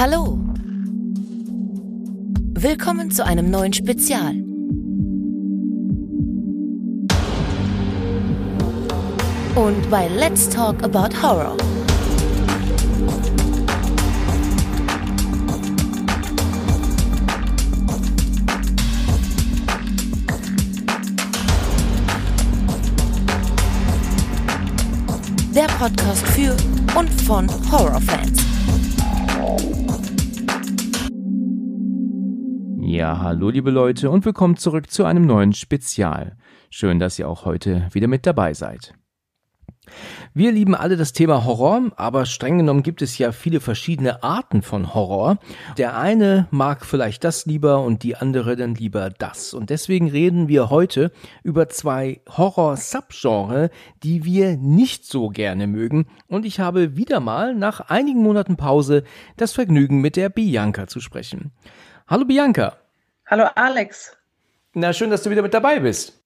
Hallo. Willkommen zu einem neuen Spezial. Und bei Let's Talk About Horror. Der Podcast für und von Horrorfans. Ja, hallo liebe Leute und willkommen zurück zu einem neuen Spezial. Schön, dass ihr auch heute wieder mit dabei seid. Wir lieben alle das Thema Horror, aber streng genommen gibt es ja viele verschiedene Arten von Horror. Der eine mag vielleicht das lieber und die andere dann lieber das. Und deswegen reden wir heute über zwei Horror-Subgenre, die wir nicht so gerne mögen. Und ich habe wieder mal nach einigen Monaten Pause das Vergnügen mit der Bianca zu sprechen. Hallo Bianca. Hallo Alex. Na, schön, dass du wieder mit dabei bist.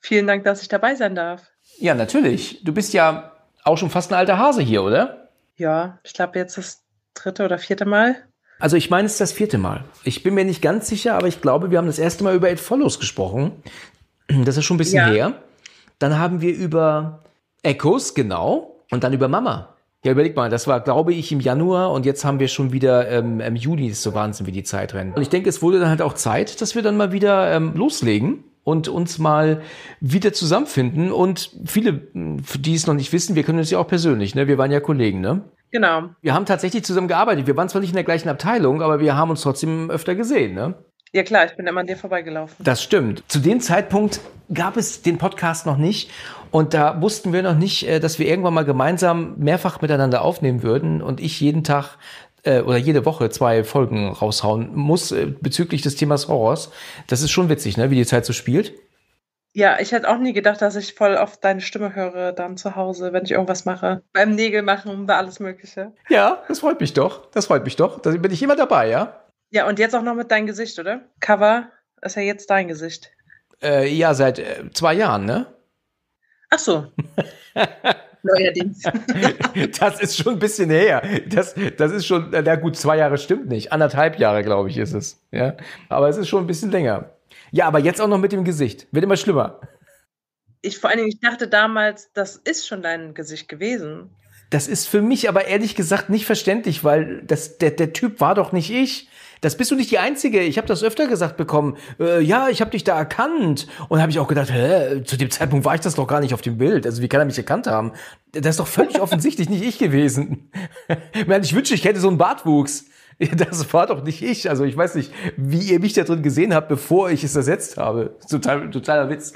Vielen Dank, dass ich dabei sein darf. Ja, natürlich. Du bist ja auch schon fast ein alter Hase hier, oder? Ja, ich glaube jetzt das dritte oder vierte Mal. Also ich meine, es ist das vierte Mal. Ich bin mir nicht ganz sicher, aber ich glaube, wir haben das erste Mal über Ed Follows gesprochen. Das ist schon ein bisschen ja. her. Dann haben wir über Echos, genau. Und dann über Mama. Ja, überleg mal, das war, glaube ich, im Januar und jetzt haben wir schon wieder ähm, im Juni, ist so Wahnsinn, wie die Zeit rennt. Und ich denke, es wurde dann halt auch Zeit, dass wir dann mal wieder ähm, loslegen und uns mal wieder zusammenfinden. Und viele, die es noch nicht wissen, wir können uns ja auch persönlich, ne? Wir waren ja Kollegen, ne? Genau. Wir haben tatsächlich zusammen gearbeitet. Wir waren zwar nicht in der gleichen Abteilung, aber wir haben uns trotzdem öfter gesehen, ne? Ja klar, ich bin immer an dir vorbeigelaufen. Das stimmt. Zu dem Zeitpunkt gab es den Podcast noch nicht und da wussten wir noch nicht, äh, dass wir irgendwann mal gemeinsam mehrfach miteinander aufnehmen würden und ich jeden Tag äh, oder jede Woche zwei Folgen raushauen muss äh, bezüglich des Themas Horrors. Das ist schon witzig, ne? wie die Zeit so spielt. Ja, ich hätte auch nie gedacht, dass ich voll oft deine Stimme höre dann zu Hause, wenn ich irgendwas mache. Beim Nägel machen, bei alles Mögliche. Ja, das freut mich doch. Das freut mich doch. Da bin ich immer dabei, ja? Ja, und jetzt auch noch mit deinem Gesicht, oder? Cover ist ja jetzt dein Gesicht. Äh, ja, seit äh, zwei Jahren, ne? Ach so. Neuerdings. das ist schon ein bisschen her. Das, das ist schon, na gut, zwei Jahre stimmt nicht. Anderthalb Jahre, glaube ich, ist es. Ja? Aber es ist schon ein bisschen länger. Ja, aber jetzt auch noch mit dem Gesicht. Wird immer schlimmer. Ich vor allen Dingen, ich dachte damals, das ist schon dein Gesicht gewesen. Das ist für mich aber ehrlich gesagt nicht verständlich, weil das, der, der Typ war doch nicht ich. Das bist du nicht die Einzige. Ich habe das öfter gesagt bekommen. Äh, ja, ich habe dich da erkannt. Und habe ich auch gedacht, hä, zu dem Zeitpunkt war ich das doch gar nicht auf dem Bild. Also wie kann er mich erkannt haben? Das ist doch völlig offensichtlich nicht ich gewesen. ich, meine, ich wünsche, ich hätte so einen Bartwuchs. Das war doch nicht ich. Also ich weiß nicht, wie ihr mich da drin gesehen habt, bevor ich es ersetzt habe. Total, totaler Witz.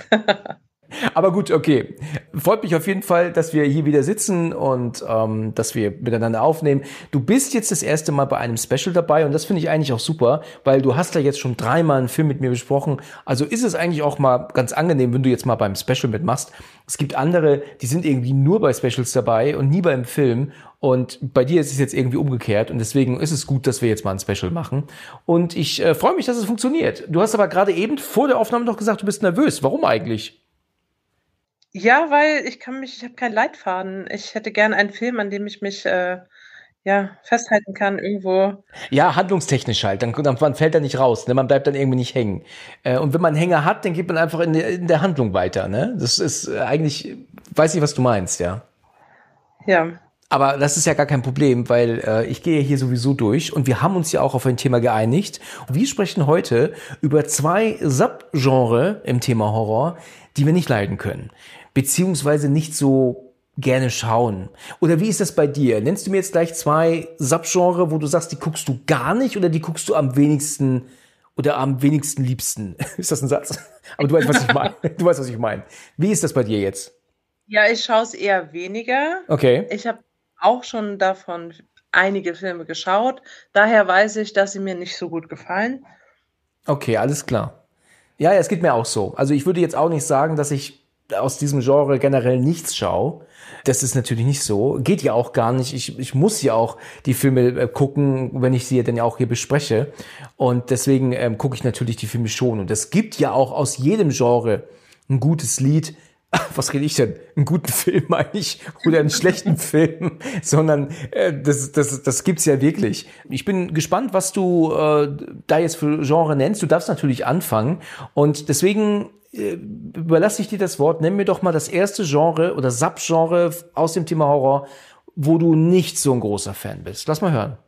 Aber gut, okay. Freut mich auf jeden Fall, dass wir hier wieder sitzen und ähm, dass wir miteinander aufnehmen. Du bist jetzt das erste Mal bei einem Special dabei und das finde ich eigentlich auch super, weil du hast ja jetzt schon dreimal einen Film mit mir besprochen. Also ist es eigentlich auch mal ganz angenehm, wenn du jetzt mal beim Special mitmachst. Es gibt andere, die sind irgendwie nur bei Specials dabei und nie beim Film. Und bei dir ist es jetzt irgendwie umgekehrt und deswegen ist es gut, dass wir jetzt mal ein Special machen. Und ich äh, freue mich, dass es funktioniert. Du hast aber gerade eben vor der Aufnahme noch gesagt, du bist nervös. Warum eigentlich? Ja, weil ich kann mich, ich habe keinen Leitfaden. Ich hätte gern einen Film, an dem ich mich äh, ja, festhalten kann irgendwo. Ja, handlungstechnisch halt. Dann, dann man fällt er nicht raus. Ne? Man bleibt dann irgendwie nicht hängen. Äh, und wenn man einen Hänger hat, dann geht man einfach in, in der Handlung weiter. Ne? Das ist äh, eigentlich, weiß ich, was du meinst, ja. Ja. Aber das ist ja gar kein Problem, weil äh, ich gehe hier sowieso durch und wir haben uns ja auch auf ein Thema geeinigt. Wir sprechen heute über zwei Subgenre im Thema Horror, die wir nicht leiden können beziehungsweise nicht so gerne schauen. Oder wie ist das bei dir? Nennst du mir jetzt gleich zwei Subgenre, wo du sagst, die guckst du gar nicht oder die guckst du am wenigsten oder am wenigsten liebsten? Ist das ein Satz? Aber du weißt, was ich meine. Du weißt, was ich meine. Wie ist das bei dir jetzt? Ja, ich schaue es eher weniger. Okay. Ich habe auch schon davon einige Filme geschaut. Daher weiß ich, dass sie mir nicht so gut gefallen. Okay, alles klar. Ja, ja, es geht mir auch so. Also ich würde jetzt auch nicht sagen, dass ich aus diesem Genre generell nichts schaue. Das ist natürlich nicht so. Geht ja auch gar nicht. Ich, ich muss ja auch die Filme äh, gucken, wenn ich sie ja dann ja auch hier bespreche. Und deswegen ähm, gucke ich natürlich die Filme schon. Und es gibt ja auch aus jedem Genre ein gutes Lied, was rede ich denn? Einen guten Film meine ich oder einen schlechten Film, sondern äh, das, das, das gibt's ja wirklich. Ich bin gespannt, was du äh, da jetzt für Genre nennst. Du darfst natürlich anfangen und deswegen äh, überlasse ich dir das Wort. Nenn mir doch mal das erste Genre oder Subgenre aus dem Thema Horror, wo du nicht so ein großer Fan bist. Lass mal hören.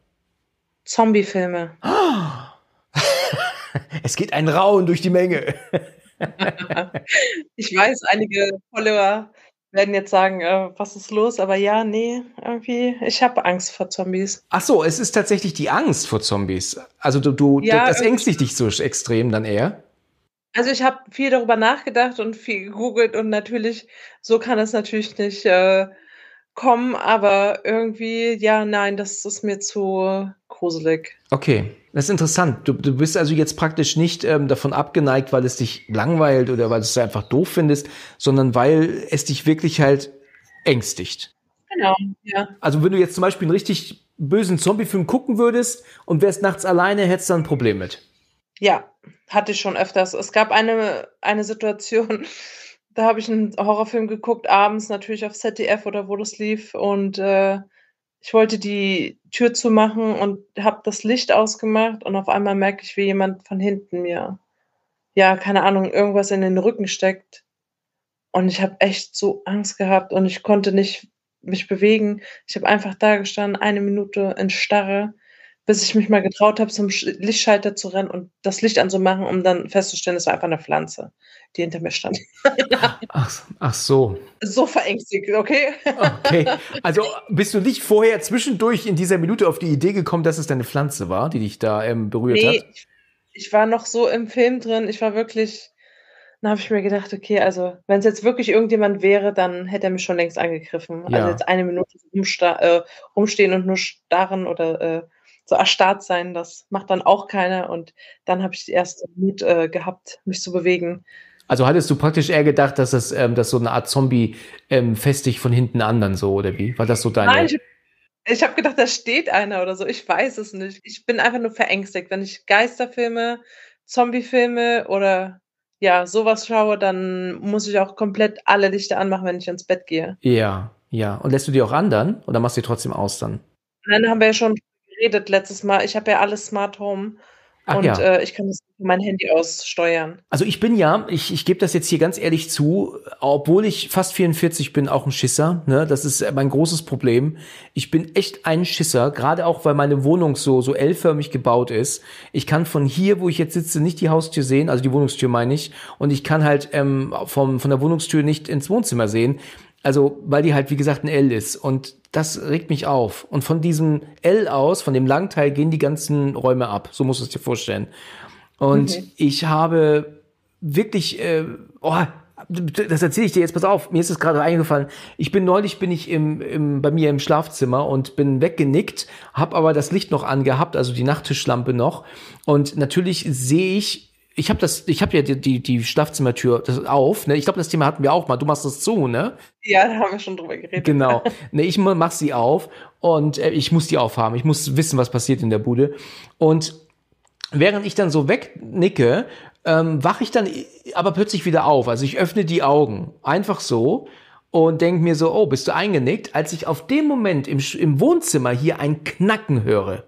Zombie-Filme. es geht ein Rauen durch die Menge. ich weiß, einige Follower werden jetzt sagen, äh, was ist los? Aber ja, nee, irgendwie, ich habe Angst vor Zombies. Ach so, es ist tatsächlich die Angst vor Zombies. Also du, du ja, das ängstigt dich so extrem dann eher? Also ich habe viel darüber nachgedacht und viel gegoogelt und natürlich, so kann es natürlich nicht äh, kommen, aber irgendwie, ja, nein, das ist mir zu gruselig. Okay, das ist interessant. Du, du bist also jetzt praktisch nicht ähm, davon abgeneigt, weil es dich langweilt oder weil du es einfach doof findest, sondern weil es dich wirklich halt ängstigt. Genau, ja. Also wenn du jetzt zum Beispiel einen richtig bösen Zombie-Film gucken würdest und wärst nachts alleine, hättest du ein Problem mit. Ja, hatte ich schon öfters. Es gab eine, eine Situation, da habe ich einen Horrorfilm geguckt, abends natürlich auf ZDF oder wo das lief. Und äh, ich wollte die Tür zumachen und habe das Licht ausgemacht. Und auf einmal merke ich, wie jemand von hinten mir, ja, keine Ahnung, irgendwas in den Rücken steckt. Und ich habe echt so Angst gehabt und ich konnte nicht mich bewegen. Ich habe einfach da gestanden, eine Minute in Starre bis ich mich mal getraut habe, zum Lichtschalter zu rennen und das Licht anzumachen, um dann festzustellen, es war einfach eine Pflanze, die hinter mir stand. ach, ach, so. So verängstigt, okay? Okay. Also bist du nicht vorher zwischendurch in dieser Minute auf die Idee gekommen, dass es deine Pflanze war, die dich da ähm, berührt nee, hat? Ich, ich war noch so im Film drin. Ich war wirklich. Dann habe ich mir gedacht, okay, also wenn es jetzt wirklich irgendjemand wäre, dann hätte er mich schon längst angegriffen. Also ja. Also jetzt eine Minute rumsta- äh, rumstehen und nur starren oder äh, so erstarrt sein, das macht dann auch keiner. Und dann habe ich erst Mut äh, gehabt, mich zu bewegen. Also hattest du praktisch eher gedacht, dass das ähm, dass so eine Art Zombie ähm, festigt von hinten an dann so, oder wie? War das so deine... Nein, ich, ich habe gedacht, da steht einer oder so. Ich weiß es nicht. Ich bin einfach nur verängstigt. Wenn ich Geisterfilme, Zombiefilme oder ja, sowas schaue, dann muss ich auch komplett alle Lichter anmachen, wenn ich ins Bett gehe. Ja, ja. Und lässt du die auch an dann? Oder machst du die trotzdem aus dann? Nein, haben wir ja schon geredet letztes Mal. Ich habe ja alles Smart Home. Ach, und ja. äh, ich kann das für mein Handy aussteuern. Also ich bin ja, ich, ich gebe das jetzt hier ganz ehrlich zu, obwohl ich fast 44 bin, auch ein Schisser. Ne? Das ist mein großes Problem. Ich bin echt ein Schisser, gerade auch, weil meine Wohnung so, so L-förmig gebaut ist. Ich kann von hier, wo ich jetzt sitze, nicht die Haustür sehen, also die Wohnungstür meine ich. Und ich kann halt ähm, vom, von der Wohnungstür nicht ins Wohnzimmer sehen. Also, weil die halt, wie gesagt, ein L ist. Und das regt mich auf. Und von diesem L aus, von dem Langteil, gehen die ganzen Räume ab. So musst du es dir vorstellen. Und okay. ich habe wirklich, äh, oh, das erzähle ich dir jetzt, pass auf, mir ist es gerade eingefallen. Ich bin neulich, bin ich im, im, bei mir im Schlafzimmer und bin weggenickt, habe aber das Licht noch angehabt, also die Nachttischlampe noch. Und natürlich sehe ich ich habe das, ich habe ja die, die, die Schlafzimmertür das auf. Ne? Ich glaube, das Thema hatten wir auch mal. Du machst das zu, ne? Ja, da haben wir schon drüber geredet. Genau. Ne, ich mach sie auf und äh, ich muss die aufhaben. Ich muss wissen, was passiert in der Bude. Und während ich dann so wegnicke, ähm, wache ich dann äh, aber plötzlich wieder auf. Also ich öffne die Augen. Einfach so und denke mir so, oh, bist du eingenickt? Als ich auf dem Moment im, im Wohnzimmer hier ein Knacken höre.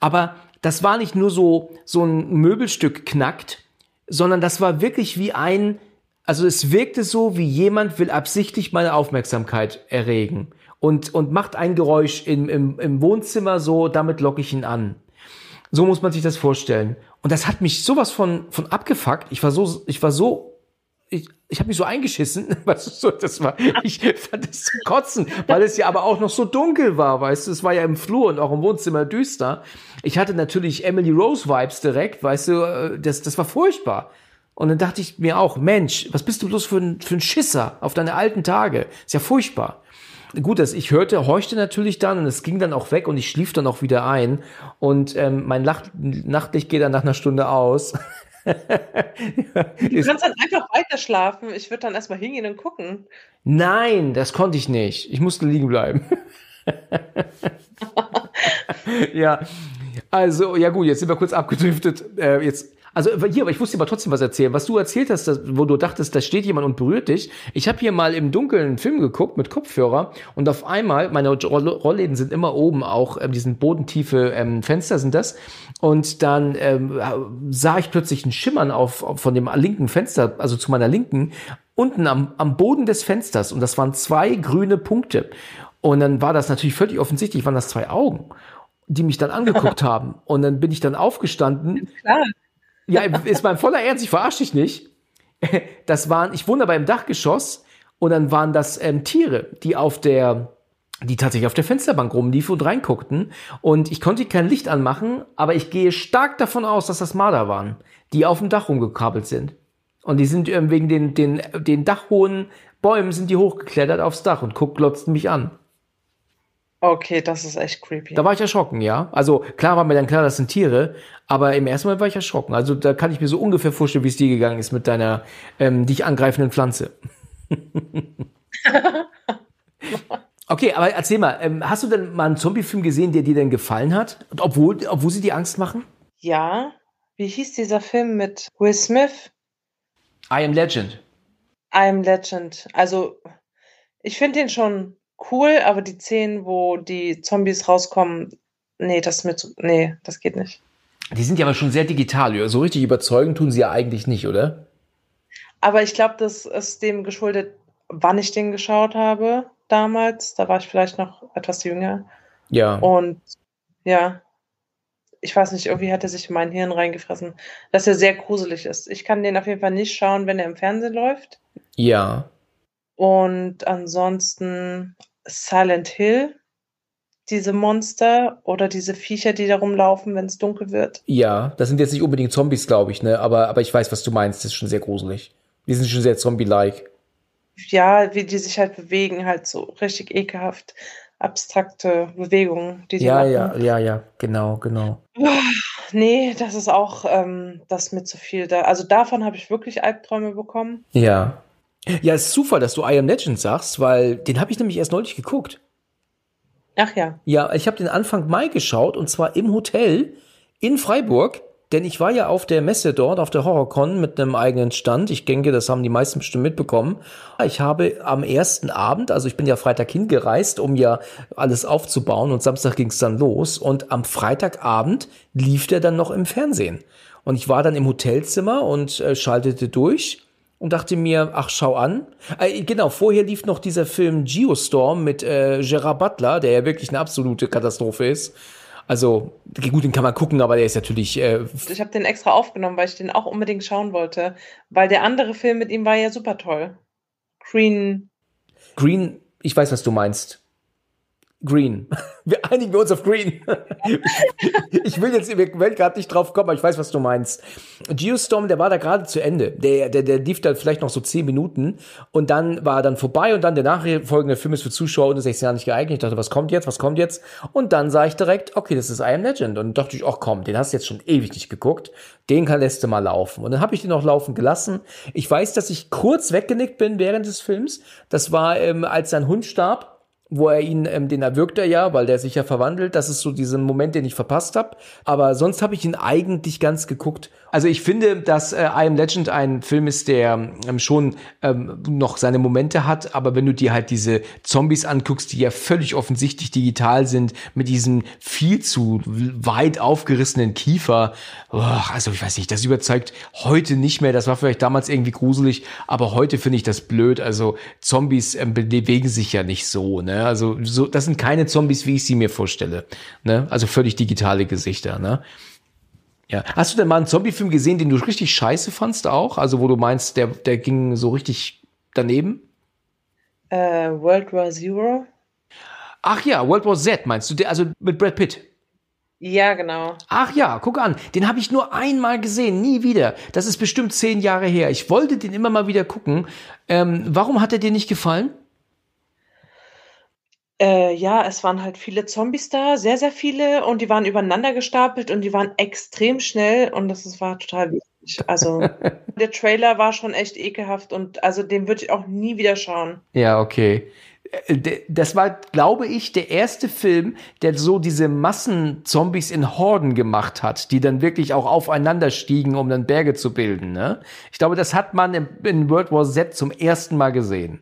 Aber das war nicht nur so, so ein Möbelstück knackt, sondern das war wirklich wie ein, also es wirkte so, wie jemand will absichtlich meine Aufmerksamkeit erregen und, und macht ein Geräusch im, im, im Wohnzimmer so, damit locke ich ihn an. So muss man sich das vorstellen. Und das hat mich sowas von, von abgefuckt. Ich war so, ich war so ich, ich habe mich so eingeschissen, weißt du, so, das war, ich fand es zu kotzen, weil es ja aber auch noch so dunkel war, weißt du, es war ja im Flur und auch im Wohnzimmer düster. Ich hatte natürlich Emily Rose Vibes direkt, weißt du, äh, das, das war furchtbar. Und dann dachte ich mir auch, Mensch, was bist du bloß für ein, für ein Schisser auf deine alten Tage? Ist ja furchtbar. Gut, dass ich hörte, horchte natürlich dann und es ging dann auch weg und ich schlief dann auch wieder ein und ähm, mein Lach Nachtlicht geht dann nach einer Stunde aus. du kannst dann einfach weiter schlafen. Ich würde dann erstmal hingehen und gucken. Nein, das konnte ich nicht. Ich musste liegen bleiben. ja, also, ja gut, jetzt sind wir kurz abgedriftet. Äh, jetzt also äh, hier, aber ich wusste aber trotzdem was erzählen. Was du erzählt hast, das, wo du dachtest, da steht jemand und berührt dich. Ich habe hier mal im Dunkeln einen Film geguckt mit Kopfhörer und auf einmal, meine Rollläden sind immer oben, auch ähm, diesen bodentiefe ähm, Fenster sind das. Und dann ähm, sah ich plötzlich ein Schimmern auf, auf, von dem linken Fenster, also zu meiner linken, unten am, am Boden des Fensters. Und das waren zwei grüne Punkte. Und dann war das natürlich völlig offensichtlich, waren das zwei Augen, die mich dann angeguckt haben. Und dann bin ich dann aufgestanden. Klar. Ja, ist mein voller Ernst, ich verarsche dich nicht. Das waren, ich wohne aber im Dachgeschoss und dann waren das ähm, Tiere, die auf der, die tatsächlich auf der Fensterbank rumliefen und reinguckten. Und ich konnte kein Licht anmachen, aber ich gehe stark davon aus, dass das Marder waren, die auf dem Dach rumgekabelt sind. Und die sind ähm, wegen den, den, den dachhohen Bäumen sind die hochgeklettert aufs Dach und guck, glotzten mich an. Okay, das ist echt creepy. Da war ich erschrocken, ja. Also klar war mir dann klar, das sind Tiere, aber im ersten Mal war ich erschrocken. Also da kann ich mir so ungefähr vorstellen, wie es dir gegangen ist mit deiner ähm, dich angreifenden Pflanze. okay, aber erzähl mal, ähm, hast du denn mal einen Zombie-Film gesehen, der dir denn gefallen hat? obwohl, obwohl sie dir Angst machen? Ja. Wie hieß dieser Film mit Will Smith? I am Legend. I am Legend. Also, ich finde den schon cool, aber die Szenen, wo die Zombies rauskommen, nee, das mir zu, nee, das geht nicht. Die sind ja aber schon sehr digital. So richtig überzeugen tun sie ja eigentlich nicht, oder? Aber ich glaube, das ist dem geschuldet, wann ich den geschaut habe damals. Da war ich vielleicht noch etwas jünger. Ja. Und ja, ich weiß nicht, irgendwie hat er sich in mein Hirn reingefressen, dass er sehr gruselig ist. Ich kann den auf jeden Fall nicht schauen, wenn er im Fernsehen läuft. Ja. Und ansonsten Silent Hill, diese Monster oder diese Viecher, die da rumlaufen, wenn es dunkel wird. Ja, das sind jetzt nicht unbedingt Zombies, glaube ich, ne? Aber, aber ich weiß, was du meinst. Das ist schon sehr gruselig. Die sind schon sehr zombie-like. Ja, wie die sich halt bewegen, halt so richtig ekelhaft abstrakte Bewegungen, die die ja, machen. Ja, ja, ja, genau, genau. Nee, das ist auch ähm, das mit zu viel da. Also davon habe ich wirklich Albträume bekommen. Ja. Ja, ist Zufall, dass du I Am Legend sagst, weil den habe ich nämlich erst neulich geguckt. Ach ja. Ja, ich habe den Anfang Mai geschaut und zwar im Hotel in Freiburg, denn ich war ja auf der Messe dort, auf der HorrorCon mit einem eigenen Stand. Ich denke, das haben die meisten bestimmt mitbekommen. Ich habe am ersten Abend, also ich bin ja Freitag hingereist, um ja alles aufzubauen und Samstag ging es dann los und am Freitagabend lief der dann noch im Fernsehen. Und ich war dann im Hotelzimmer und äh, schaltete durch und dachte mir, ach, schau an. Äh, genau, vorher lief noch dieser Film Geostorm mit äh, Gerard Butler, der ja wirklich eine absolute Katastrophe ist. Also, gut, den kann man gucken, aber der ist natürlich. Äh, ich habe den extra aufgenommen, weil ich den auch unbedingt schauen wollte. Weil der andere Film mit ihm war ja super toll. Green. Green, ich weiß, was du meinst. Green. Wir einigen uns auf Green. Ich will jetzt im Moment gerade nicht drauf kommen, aber ich weiß, was du meinst. Geostorm, der war da gerade zu Ende. Der, der, der lief da vielleicht noch so zehn Minuten und dann war er dann vorbei und dann der nachfolgende Film ist für Zuschauer unter 16 Jahren nicht geeignet. Ich dachte, was kommt jetzt, was kommt jetzt? Und dann sah ich direkt, okay, das ist I Am Legend. Und dachte ich, ach komm, den hast du jetzt schon ewig nicht geguckt. Den kann lässt du mal laufen. Und dann habe ich den auch laufen gelassen. Ich weiß, dass ich kurz weggenickt bin während des Films. Das war, ähm, als sein Hund starb wo er ihn, ähm, den erwürgt er ja, weil der sich ja verwandelt. Das ist so diesen Moment, den ich verpasst habe. Aber sonst habe ich ihn eigentlich ganz geguckt also ich finde, dass äh, I Am Legend ein Film ist, der ähm, schon ähm, noch seine Momente hat, aber wenn du dir halt diese Zombies anguckst, die ja völlig offensichtlich digital sind, mit diesem viel zu weit aufgerissenen Kiefer, oh, also ich weiß nicht, das überzeugt heute nicht mehr. Das war vielleicht damals irgendwie gruselig, aber heute finde ich das blöd. Also Zombies ähm, bewegen sich ja nicht so, ne? Also so, das sind keine Zombies, wie ich sie mir vorstelle, ne? Also völlig digitale Gesichter, ne? Ja. Hast du denn mal einen Zombie-Film gesehen, den du richtig scheiße fandst auch? Also wo du meinst, der, der ging so richtig daneben? Äh, World War Zero. Ach ja, World War Z meinst du, der, also mit Brad Pitt? Ja, genau. Ach ja, guck an, den habe ich nur einmal gesehen, nie wieder. Das ist bestimmt zehn Jahre her. Ich wollte den immer mal wieder gucken. Ähm, warum hat er dir nicht gefallen? Äh, ja, es waren halt viele Zombies da, sehr, sehr viele und die waren übereinander gestapelt und die waren extrem schnell und das, das war total wichtig. Also der Trailer war schon echt ekelhaft und also den würde ich auch nie wieder schauen. Ja, okay. Äh, das war, glaube ich, der erste Film, der so diese Massenzombies in Horden gemacht hat, die dann wirklich auch aufeinander stiegen, um dann Berge zu bilden. Ne? Ich glaube, das hat man in World War Z zum ersten Mal gesehen.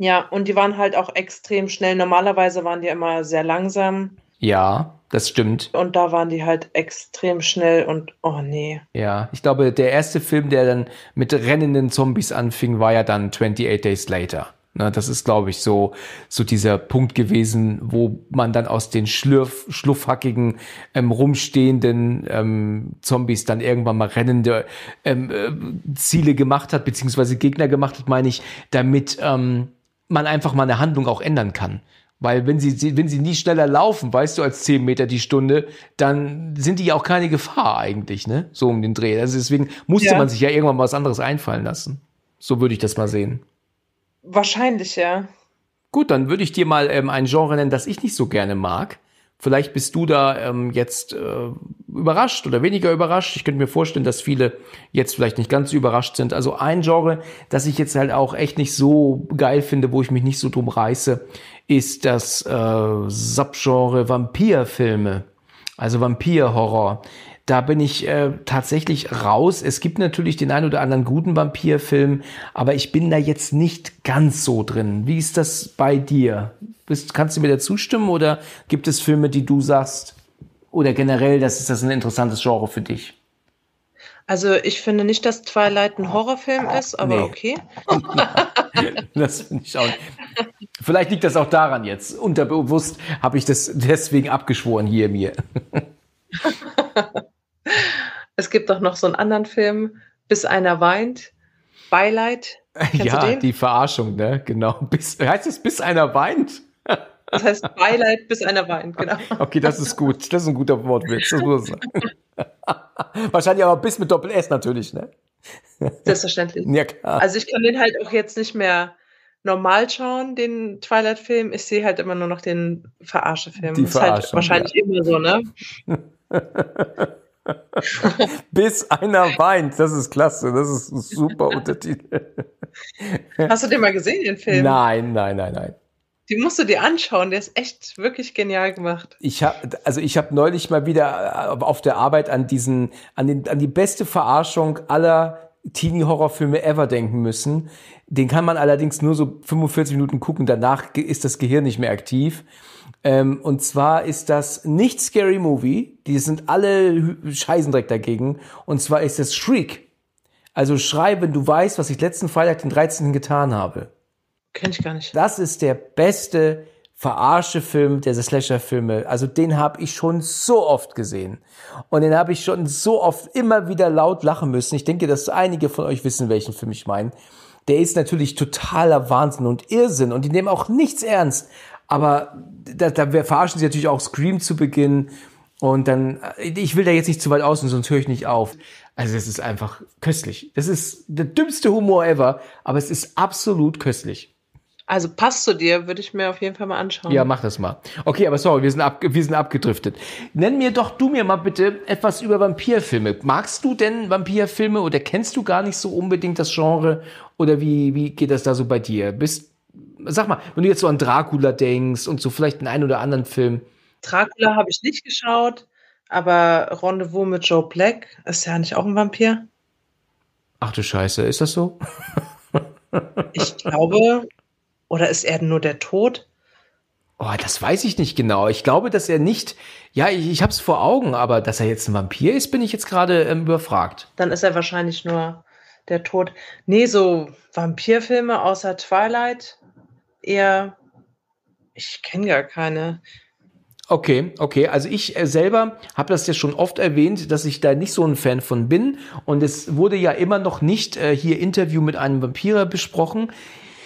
Ja, und die waren halt auch extrem schnell. Normalerweise waren die immer sehr langsam. Ja, das stimmt. Und da waren die halt extrem schnell und oh nee. Ja, ich glaube, der erste Film, der dann mit rennenden Zombies anfing, war ja dann 28 Days Later. Ne, das ist, glaube ich, so, so dieser Punkt gewesen, wo man dann aus den Schlürf, schluffhackigen, ähm, rumstehenden ähm, Zombies dann irgendwann mal rennende ähm, äh, Ziele gemacht hat, beziehungsweise Gegner gemacht hat, meine ich, damit. Ähm, man einfach mal eine Handlung auch ändern kann. Weil wenn sie, wenn sie nie schneller laufen, weißt du, als 10 Meter die Stunde, dann sind die ja auch keine Gefahr eigentlich, ne? So um den Dreh. Also deswegen musste ja. man sich ja irgendwann mal was anderes einfallen lassen. So würde ich das mal sehen. Wahrscheinlich, ja. Gut, dann würde ich dir mal ähm, ein Genre nennen, das ich nicht so gerne mag. Vielleicht bist du da ähm, jetzt äh, überrascht oder weniger überrascht. Ich könnte mir vorstellen, dass viele jetzt vielleicht nicht ganz so überrascht sind. Also ein Genre, das ich jetzt halt auch echt nicht so geil finde, wo ich mich nicht so drum reiße, ist das äh, Subgenre Vampirfilme. Also Vampirhorror da bin ich äh, tatsächlich raus. Es gibt natürlich den einen oder anderen guten Vampirfilm, aber ich bin da jetzt nicht ganz so drin. Wie ist das bei dir? Bist, kannst du mir da zustimmen oder gibt es Filme, die du sagst, oder generell, das ist das ein interessantes Genre für dich? Also ich finde nicht, dass Twilight ein Horrorfilm ist, aber nee. okay. das finde ich auch Vielleicht liegt das auch daran jetzt. Unterbewusst habe ich das deswegen abgeschworen hier mir. Es gibt doch noch so einen anderen Film, Bis einer weint, Beileid. Kennst ja, die Verarschung, ne? Genau. Bis, heißt es, bis einer weint? Das heißt Beileid, bis einer weint, genau. Okay, das ist gut. Das ist ein guter Wortwitz, das muss sagen. Wahrscheinlich aber bis mit Doppel-S natürlich, ne? Selbstverständlich. Ja, klar. Also ich kann den halt auch jetzt nicht mehr normal schauen, den Twilight-Film. Ich sehe halt immer nur noch den Verarsche-Film. Das ist halt wahrscheinlich ja. immer so, ne? Bis einer weint. Das ist klasse. Das ist ein super Untertitel. Hast du den mal gesehen, den Film? Nein, nein, nein, nein. Die musst du dir anschauen, der ist echt wirklich genial gemacht. Ich habe also ich habe neulich mal wieder äh, auf der Arbeit an diesen an den an die beste Verarschung aller Teenie-Horrorfilme ever denken müssen. Den kann man allerdings nur so 45 Minuten gucken, danach ist das Gehirn nicht mehr aktiv. Ähm, und zwar ist das nicht Scary Movie, die sind alle Scheißendreck dagegen. Und zwar ist es Shriek. Also schrei, wenn du weißt, was ich letzten Freitag, den 13. getan habe. Kenn ich gar nicht. Das ist der beste verarsche Film der Slasher-Filme. Also den habe ich schon so oft gesehen. Und den habe ich schon so oft immer wieder laut lachen müssen. Ich denke, dass einige von euch wissen, welchen Film ich meine. Der ist natürlich totaler Wahnsinn und Irrsinn und die nehmen auch nichts ernst. Aber da, da verarschen sie natürlich auch Scream zu Beginn. Und dann, äh, ich will da jetzt nicht zu weit aus, sonst höre ich nicht auf. Also es ist einfach köstlich. Das ist der dümmste Humor ever, aber es ist absolut köstlich. Also passt zu dir, würde ich mir auf jeden Fall mal anschauen. Ja, mach das mal. Okay, aber sorry, wir sind, ab, wir sind abgedriftet. Nenn mir doch du mir mal bitte etwas über Vampirfilme. Magst du denn Vampirfilme oder kennst du gar nicht so unbedingt das Genre? Oder wie, wie geht das da so bei dir? Bist, sag mal, wenn du jetzt so an Dracula denkst und so vielleicht den einen oder anderen Film. Dracula habe ich nicht geschaut, aber Rendezvous mit Joe Black ist ja nicht auch ein Vampir. Ach du Scheiße, ist das so? ich glaube, oder ist er nur der Tod? Oh, das weiß ich nicht genau. Ich glaube, dass er nicht. Ja, ich, ich habe es vor Augen, aber dass er jetzt ein Vampir ist, bin ich jetzt gerade ähm, überfragt. Dann ist er wahrscheinlich nur der Tod. Nee, so Vampirfilme außer Twilight eher, ich kenne gar keine. Okay, okay. Also ich äh, selber habe das ja schon oft erwähnt, dass ich da nicht so ein Fan von bin. Und es wurde ja immer noch nicht äh, hier Interview mit einem Vampire besprochen.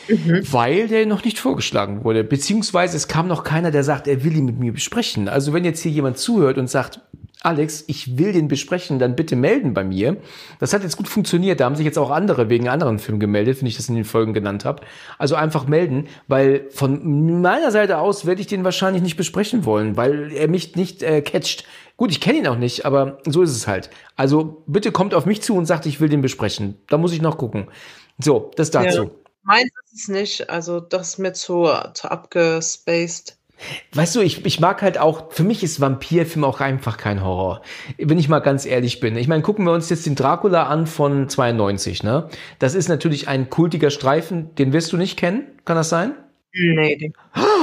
Mhm. weil der noch nicht vorgeschlagen wurde. Beziehungsweise es kam noch keiner, der sagt, er will ihn mit mir besprechen. Also wenn jetzt hier jemand zuhört und sagt, Alex, ich will den besprechen, dann bitte melden bei mir. Das hat jetzt gut funktioniert. Da haben sich jetzt auch andere wegen anderen Filmen gemeldet, wenn ich das in den Folgen genannt habe. Also einfach melden, weil von meiner Seite aus werde ich den wahrscheinlich nicht besprechen wollen, weil er mich nicht äh, catcht. Gut, ich kenne ihn auch nicht, aber so ist es halt. Also bitte kommt auf mich zu und sagt, ich will den besprechen. Da muss ich noch gucken. So, das dazu. Ja, meins ist es nicht. Also das ist mir zu, zu abgespaced. Weißt du, ich, ich mag halt auch, für mich ist Vampirfilm auch einfach kein Horror. Wenn ich mal ganz ehrlich bin. Ich meine, gucken wir uns jetzt den Dracula an von 92, ne? Das ist natürlich ein kultiger Streifen, den wirst du nicht kennen, kann das sein? Nee, den.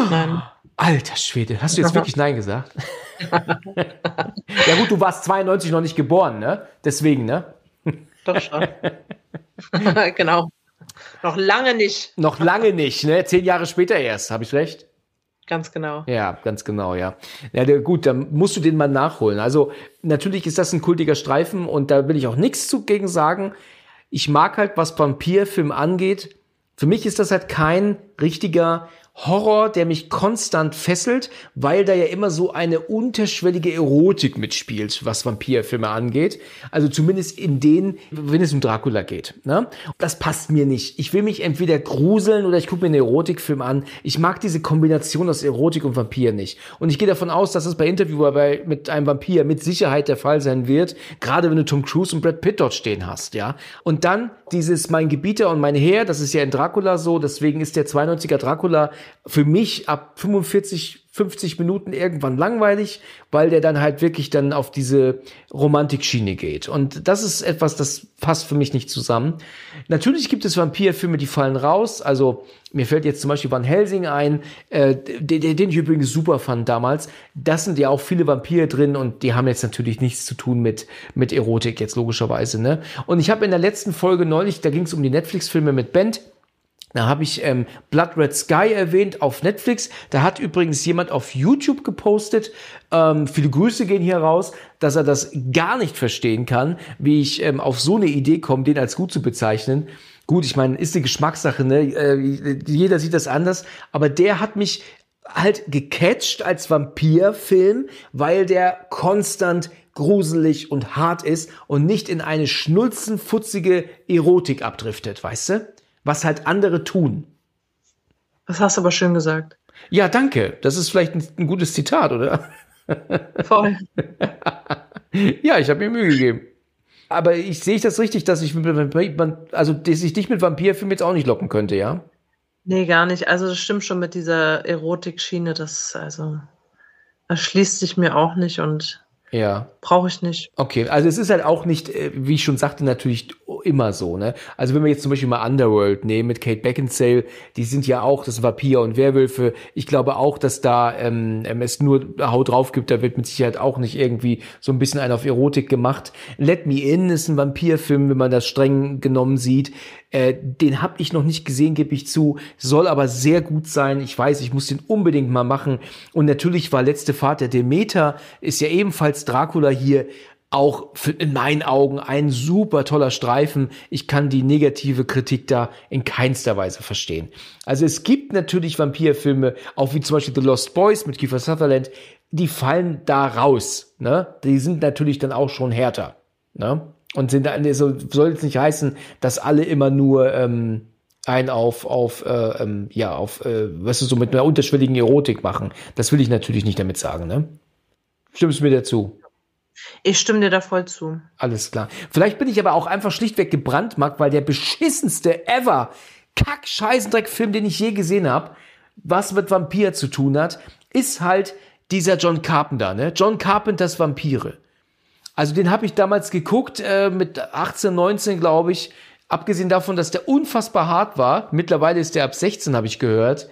Nein. Alter Schwede, hast du jetzt wirklich Nein gesagt? ja gut, du warst 92 noch nicht geboren, ne? Deswegen, ne? Doch schon. genau. Noch lange nicht. Noch lange nicht, ne? Zehn Jahre später erst, habe ich recht? Ganz genau. Ja, ganz genau, ja. Ja, gut, dann musst du den mal nachholen. Also natürlich ist das ein kultiger Streifen und da will ich auch nichts dagegen sagen. Ich mag halt, was Vampirfilm angeht. Für mich ist das halt kein richtiger Horror, der mich konstant fesselt, weil da ja immer so eine unterschwellige Erotik mitspielt, was Vampirfilme angeht. Also zumindest in denen, wenn es um Dracula geht. Ne? Das passt mir nicht. Ich will mich entweder gruseln oder ich gucke mir einen Erotikfilm an. Ich mag diese Kombination aus Erotik und Vampir nicht. Und ich gehe davon aus, dass das bei Interviewer bei, mit einem Vampir mit Sicherheit der Fall sein wird, gerade wenn du Tom Cruise und Brad Pitt dort stehen hast, ja. Und dann dieses Mein Gebieter und mein Herr, das ist ja in Dracula so, deswegen ist der 92er Dracula für mich ab 45, 50 Minuten irgendwann langweilig, weil der dann halt wirklich dann auf diese Romantikschiene geht. Und das ist etwas, das passt für mich nicht zusammen. Natürlich gibt es Vampirfilme, die fallen raus. Also mir fällt jetzt zum Beispiel Van Helsing ein, äh, den, den ich übrigens super fand damals. Das sind ja auch viele Vampire drin und die haben jetzt natürlich nichts zu tun mit, mit Erotik jetzt logischerweise. Ne? Und ich habe in der letzten Folge neulich, da ging es um die Netflix-Filme mit Band. Da habe ich ähm, Blood Red Sky erwähnt auf Netflix. Da hat übrigens jemand auf YouTube gepostet, ähm, viele Grüße gehen hier raus, dass er das gar nicht verstehen kann, wie ich ähm, auf so eine Idee komme, den als gut zu bezeichnen. Gut, ich meine, ist die Geschmackssache, ne? Äh, jeder sieht das anders. Aber der hat mich halt gecatcht als Vampirfilm, weil der konstant gruselig und hart ist und nicht in eine schnulzenfutzige Erotik abdriftet, weißt du? was halt andere tun. Das hast du aber schön gesagt. Ja, danke. Das ist vielleicht ein, ein gutes Zitat, oder? Voll. ja, ich habe mir Mühe gegeben. Aber ich sehe ich das richtig, dass ich mit Vampir, also dass ich dich mit Vampirfilm jetzt auch nicht locken könnte, ja? Nee, gar nicht. Also das stimmt schon mit dieser Erotik-Schiene, das also erschließt sich mir auch nicht und ja. Brauche ich nicht. Okay, also es ist halt auch nicht, äh, wie ich schon sagte, natürlich immer so, ne? Also wenn wir jetzt zum Beispiel mal Underworld nehmen mit Kate Beckinsale, die sind ja auch, das Vampir und Werwölfe. Ich glaube auch, dass da ähm, ähm, es nur Haut drauf gibt, da wird mit Sicherheit auch nicht irgendwie so ein bisschen ein auf Erotik gemacht. Let Me In ist ein Vampirfilm, wenn man das streng genommen sieht. Äh, den habe ich noch nicht gesehen, gebe ich zu. Soll aber sehr gut sein. Ich weiß, ich muss den unbedingt mal machen. Und natürlich war letzte Fahrt der Demeter, ist ja ebenfalls Dracula hier auch in meinen Augen ein super toller Streifen. Ich kann die negative Kritik da in keinster Weise verstehen. Also es gibt natürlich Vampirfilme, auch wie zum Beispiel The Lost Boys mit Kiefer Sutherland, die fallen da raus. Ne? Die sind natürlich dann auch schon härter. Ne? Und sind, also soll jetzt nicht heißen, dass alle immer nur ähm, ein auf, auf äh, ähm, ja, auf, äh, was ist so mit einer unterschwelligen Erotik machen. Das will ich natürlich nicht damit sagen, ne? Stimmst du mir dazu? Ich stimme dir da voll zu. Alles klar. Vielleicht bin ich aber auch einfach schlichtweg gebrannt, gebrandmarkt, weil der beschissenste ever Kack-Scheißendreck-Film, den ich je gesehen habe, was mit Vampir zu tun hat, ist halt dieser John Carpenter, ne? John Carpenters Vampire. Also den habe ich damals geguckt, äh, mit 18, 19, glaube ich. Abgesehen davon, dass der unfassbar hart war, mittlerweile ist der ab 16, habe ich gehört,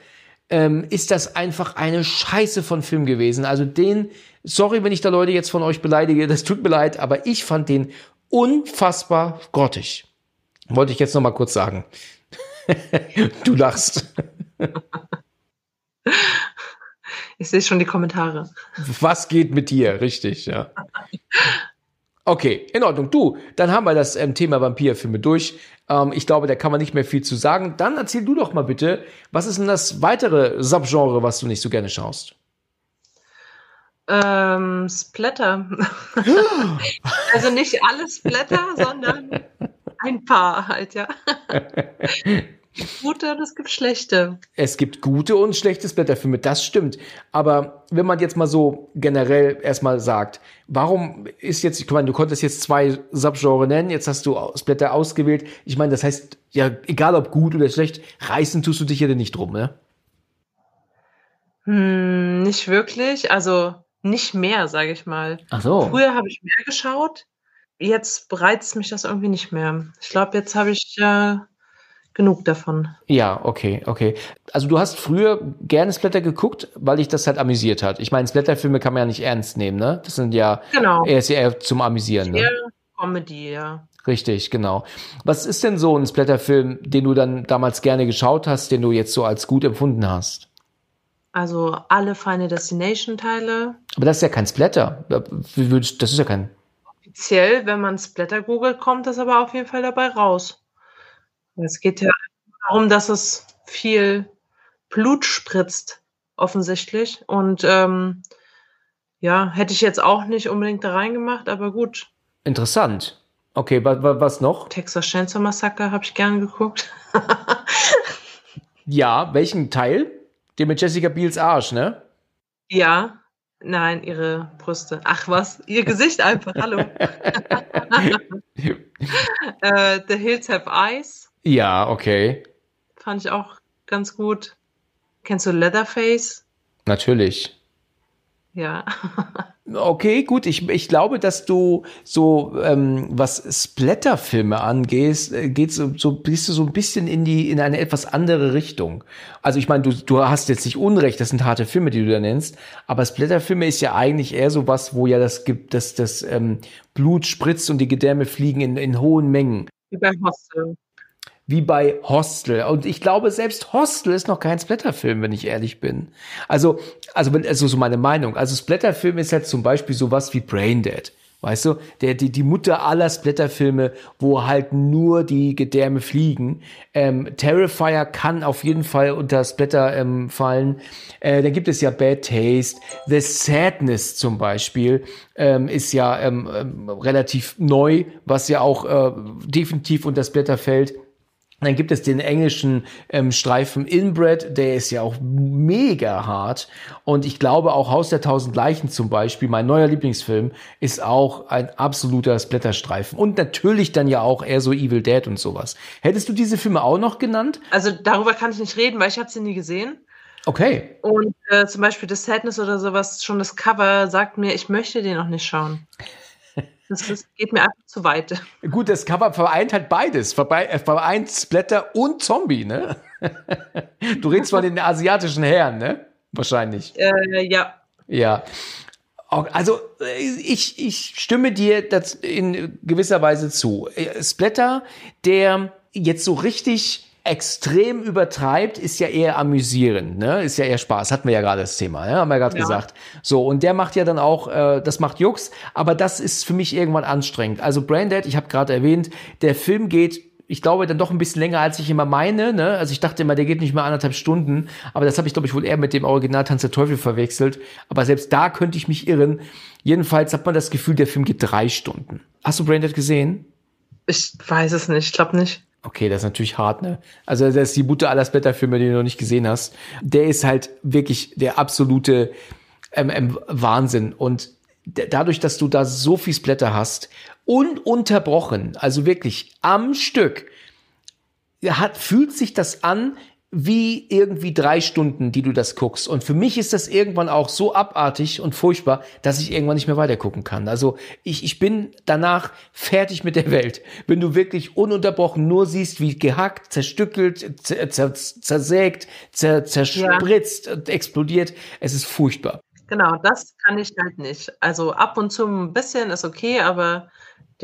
ähm, ist das einfach eine Scheiße von Film gewesen. Also den, sorry, wenn ich da Leute jetzt von euch beleidige, das tut mir leid, aber ich fand den unfassbar grottig. Wollte ich jetzt noch mal kurz sagen. du lachst. Ich sehe schon die Kommentare. Was geht mit dir? Richtig, ja. Okay, in Ordnung. Du, dann haben wir das ähm, Thema Vampirfilme durch. Ähm, ich glaube, da kann man nicht mehr viel zu sagen. Dann erzähl du doch mal bitte, was ist denn das weitere Subgenre, was du nicht so gerne schaust? Ähm, Splatter. also nicht alle Splatter, sondern ein paar halt, ja. gute und es gibt schlechte. Es gibt gute und schlechte Blätterfilme, das stimmt. Aber wenn man jetzt mal so generell erstmal sagt, warum ist jetzt, ich meine, du konntest jetzt zwei Subgenre nennen, jetzt hast du Blätter ausgewählt. Ich meine, das heißt, ja, egal ob gut oder schlecht, reißen tust du dich ja denn nicht drum, ne? Hm, nicht wirklich. Also nicht mehr, sage ich mal. Ach so. Früher habe ich mehr geschaut. Jetzt reizt mich das irgendwie nicht mehr. Ich glaube, jetzt habe ich ja äh, genug davon. Ja, okay, okay. Also du hast früher gerne Splatter geguckt, weil dich das halt amüsiert hat. Ich meine, Splatterfilme kann man ja nicht ernst nehmen, ne? Das sind ja genau. eher, eher zum Amüsieren, ne? Comedy, ja. Richtig, genau. Was ist denn so ein Splatterfilm, den du dann damals gerne geschaut hast, den du jetzt so als gut empfunden hast? Also alle Final Destination-Teile. Aber das ist ja kein Splatter. Äh, das ist ja kein offiziell, wenn man Splatter googelt, kommt das aber auf jeden Fall dabei raus. Es geht ja darum, dass es viel Blut spritzt, offensichtlich. Und ähm, ja, hätte ich jetzt auch nicht unbedingt da reingemacht, aber gut. Interessant. Okay, wa wa was noch? Texas Chainsaw Massacre habe ich gern geguckt. ja, welchen Teil? Den mit Jessica Biels Arsch, ne? Ja, Nein, ihre Brüste. Ach was, ihr Gesicht einfach. Hallo. äh, the Hills Have Eyes. Ja, okay. Fand ich auch ganz gut. Kennst du Leatherface? Natürlich. Ja. okay, gut. Ich, ich glaube, dass du so, ähm, was Splatterfilme filme angehst, äh, geht so, so, bist du so ein bisschen in die, in eine etwas andere Richtung. Also ich meine, du, du hast jetzt nicht Unrecht, das sind harte Filme, die du da nennst, aber Splatterfilme ist ja eigentlich eher so was, wo ja das gibt, dass das ähm, Blut spritzt und die Gedärme fliegen in, in hohen Mengen. Wie bei Hostel wie bei Hostel. Und ich glaube, selbst Hostel ist noch kein Splatterfilm, wenn ich ehrlich bin. Also, also, also so meine Meinung. Also Splatterfilm ist ja zum Beispiel sowas wie Braindead. Weißt du, der, die, die Mutter aller Splatterfilme, wo halt nur die Gedärme fliegen. Ähm, Terrifier kann auf jeden Fall unter Splatter ähm, fallen. Äh, dann gibt es ja Bad Taste. The Sadness zum Beispiel ähm, ist ja ähm, ähm relativ neu, was ja auch äh, definitiv unter Splatter fällt. Dann gibt es den englischen ähm, Streifen Inbred, der ist ja auch mega hart. Und ich glaube auch Haus der Tausend Leichen zum Beispiel, mein neuer Lieblingsfilm, ist auch ein absoluter Splatterstreifen. Und natürlich dann ja auch eher so Evil Dead und sowas. Hättest du diese Filme auch noch genannt? Also darüber kann ich nicht reden, weil ich habe sie nie gesehen. Okay. Und äh, zum Beispiel The Sadness oder sowas, schon das Cover sagt mir, ich möchte den noch nicht schauen. Das, das geht mir einfach zu weit. Gut, das Cover vereint halt beides. Äh, vereint Splatter und Zombie, ne? Du redest von den asiatischen Herren, ne? Wahrscheinlich. Äh, ja. Ja. Also äh, ich, ich stimme dir das in gewisser Weise zu. Äh, Splatter, der jetzt so richtig extrem übertreibt, ist ja eher amüsierend, ne? Ist ja eher Spaß. Hatten wir ja gerade das Thema, ne? haben wir gerade ja. gesagt. So, und der macht ja dann auch, äh, das macht Jux, aber das ist für mich irgendwann anstrengend. Also Braindead, ich habe gerade erwähnt, der Film geht ich glaube, dann doch ein bisschen länger, als ich immer meine. Ne? Also ich dachte immer, der geht nicht mal anderthalb Stunden. Aber das habe ich, glaube ich, wohl eher mit dem Original Tanz der Teufel verwechselt. Aber selbst da könnte ich mich irren. Jedenfalls hat man das Gefühl, der Film geht drei Stunden. Hast du Braindead gesehen? Ich weiß es nicht, ich glaube nicht. Okay, das ist natürlich hart, ne? Also das ist die Bute aller splatter die du noch nicht gesehen hast. Der ist halt wirklich der absolute ähm, ähm Wahnsinn. Und dadurch, dass du da so viel Splatter hast, ununterbrochen, also wirklich am Stück, hat, fühlt sich das an wie irgendwie drei Stunden, die du das guckst. Und für mich ist das irgendwann auch so abartig und furchtbar, dass ich irgendwann nicht mehr weiter gucken kann. Also ich, ich bin danach fertig mit der Welt. Wenn du wirklich ununterbrochen nur siehst, wie gehackt, zerstückelt, zersägt, zerspritzt, ja. explodiert, es ist furchtbar. Genau, das kann ich halt nicht. Also ab und zu ein bisschen ist okay, aber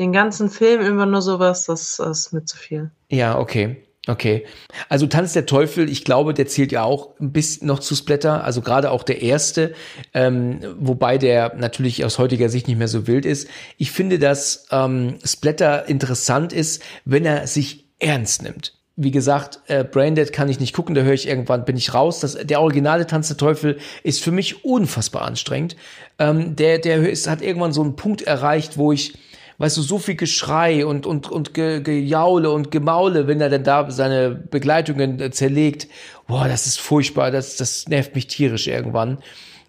den ganzen Film immer nur sowas, das, das ist mir zu viel. Ja, okay. Okay. Also Tanz der Teufel, ich glaube, der zählt ja auch ein bisschen noch zu Splatter, also gerade auch der erste, ähm, wobei der natürlich aus heutiger Sicht nicht mehr so wild ist. Ich finde, dass ähm, Splatter interessant ist, wenn er sich ernst nimmt. Wie gesagt, äh, Braindead kann ich nicht gucken, da höre ich irgendwann, bin ich raus. Das, der originale Tanz der Teufel ist für mich unfassbar anstrengend. Ähm, der der ist, hat irgendwann so einen Punkt erreicht, wo ich weißt du, so viel Geschrei und, und, und Ge Gejaule und Gemaule, wenn er denn da seine Begleitungen äh, zerlegt. Boah, das ist furchtbar, das, das nervt mich tierisch irgendwann.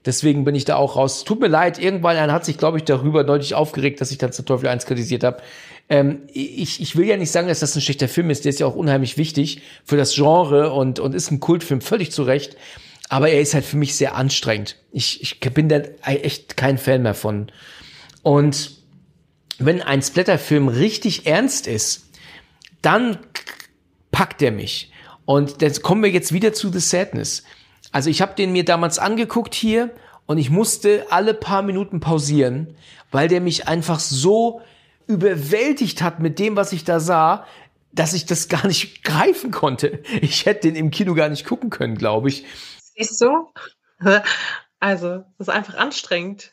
Deswegen bin ich da auch raus. Tut mir leid, irgendwann einer hat sich, glaube ich, darüber deutlich aufgeregt, dass ich dann zum Teufel 1 kritisiert habe. Ähm, ich, ich will ja nicht sagen, dass das ein schlechter Film ist. Der ist ja auch unheimlich wichtig für das Genre und, und ist ein Kultfilm, völlig zu Recht. Aber er ist halt für mich sehr anstrengend. Ich, ich bin da e-, echt kein Fan mehr von. Und wenn ein Splatterfilm richtig ernst ist, dann packt er mich. Und jetzt kommen wir jetzt wieder zu The Sadness. Also ich habe den mir damals angeguckt hier und ich musste alle paar Minuten pausieren, weil der mich einfach so überwältigt hat mit dem, was ich da sah, dass ich das gar nicht greifen konnte. Ich hätte den im Kino gar nicht gucken können, glaube ich. Siehst du? Also, das ist einfach anstrengend.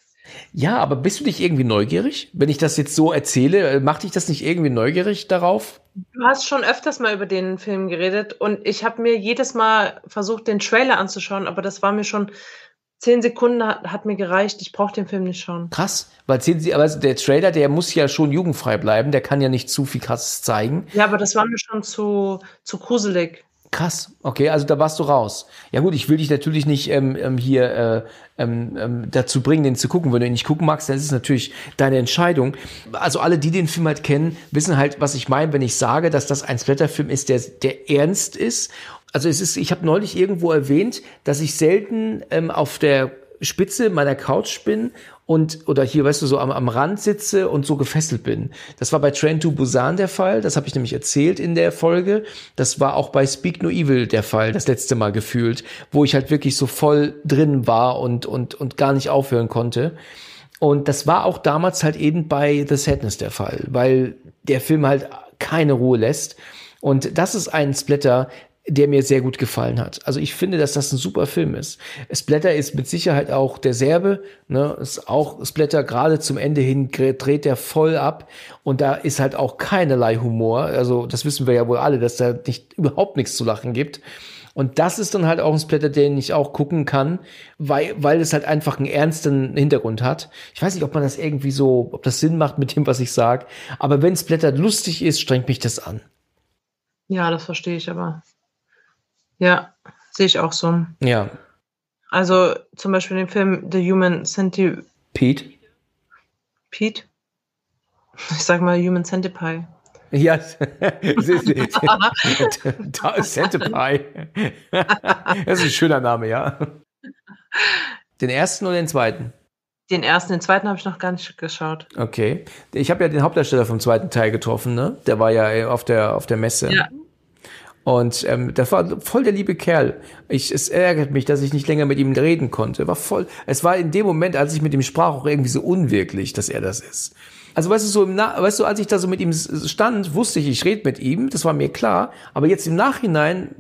Ja, aber bist du nicht irgendwie neugierig? Wenn ich das jetzt so erzähle, äh, macht dich das nicht irgendwie neugierig darauf? Du hast schon öfters mal über den Film geredet und ich habe mir jedes Mal versucht, den Trailer anzuschauen, aber das war mir schon zehn Sekunden hat, hat mir gereicht. Ich brauche den Film nicht schauen. Krass, weil zehn, aber der Trailer, der muss ja schon jugendfrei bleiben. Der kann ja nicht zu viel krasses zeigen. Ja, aber das war mir schon zu zu gruselig. Krass, okay, also da warst du raus. Ja gut, ich will dich natürlich nicht ähm, ähm hier äh, ähm, ähm, dazu bringen, den zu gucken. Wenn du ihn nicht gucken magst, dann ist es natürlich deine Entscheidung. Also alle, die den Film halt kennen, wissen halt, was ich meine, wenn ich sage, dass das ein Splatterfilm ist, der, der ernst ist. Also es ist, ich habe neulich irgendwo erwähnt, dass ich selten ähm, auf der Spitze meiner Couch bin und oder hier, weißt du, so am, am Rand sitze und so gefesselt bin. Das war bei Train to Busan der Fall, das habe ich nämlich erzählt in der Folge. Das war auch bei Speak No Evil der Fall, das letzte Mal gefühlt, wo ich halt wirklich so voll drin war und, und, und gar nicht aufhören konnte. Und das war auch damals halt eben bei The Sadness der Fall, weil der Film halt keine Ruhe lässt. Und das ist ein Splitter, der mir sehr gut gefallen hat. Also ich finde, dass das ein super Film ist. Splatter ist mit Sicherheit auch der Serbe, ne? Ist auch Splatter gerade zum Ende hin dreht der voll ab und da ist halt auch keinerlei Humor. Also das wissen wir ja wohl alle, dass da nicht überhaupt nichts zu lachen gibt. Und das ist dann halt auch ein Splatter, den ich auch gucken kann, weil, weil es halt einfach einen ernsten Hintergrund hat. Ich weiß nicht, ob man das irgendwie so, ob das Sinn macht mit dem, was ich sage. Aber wenn Splatter lustig ist, strengt mich das an. Ja, das verstehe ich aber. Ja, sehe ich auch so. Ja. Also zum Beispiel den Film The Human Centipede. Pete? Pete? Ich sag mal Human Centipede. Ja, Centipede. das ist ein schöner Name, ja. Den ersten oder den zweiten? Den ersten, den zweiten habe ich noch gar nicht geschaut. Okay. Ich habe ja den Hauptdarsteller vom zweiten Teil getroffen, ne? Der war ja äh, auf der, auf der Messe. Ja, und ähm, das war voll der liebe Kerl. Ich, es ärgert mich, dass ich nicht länger mit ihm reden konnte. War voll. Es war in dem Moment, als ich mit ihm sprach, auch irgendwie so unwirklich, dass er das ist. Also weißt du, so im Na weißt du, als ich da so mit ihm stand, wusste ich, ich rede mit ihm, das war mir klar. Aber jetzt im Nachhinein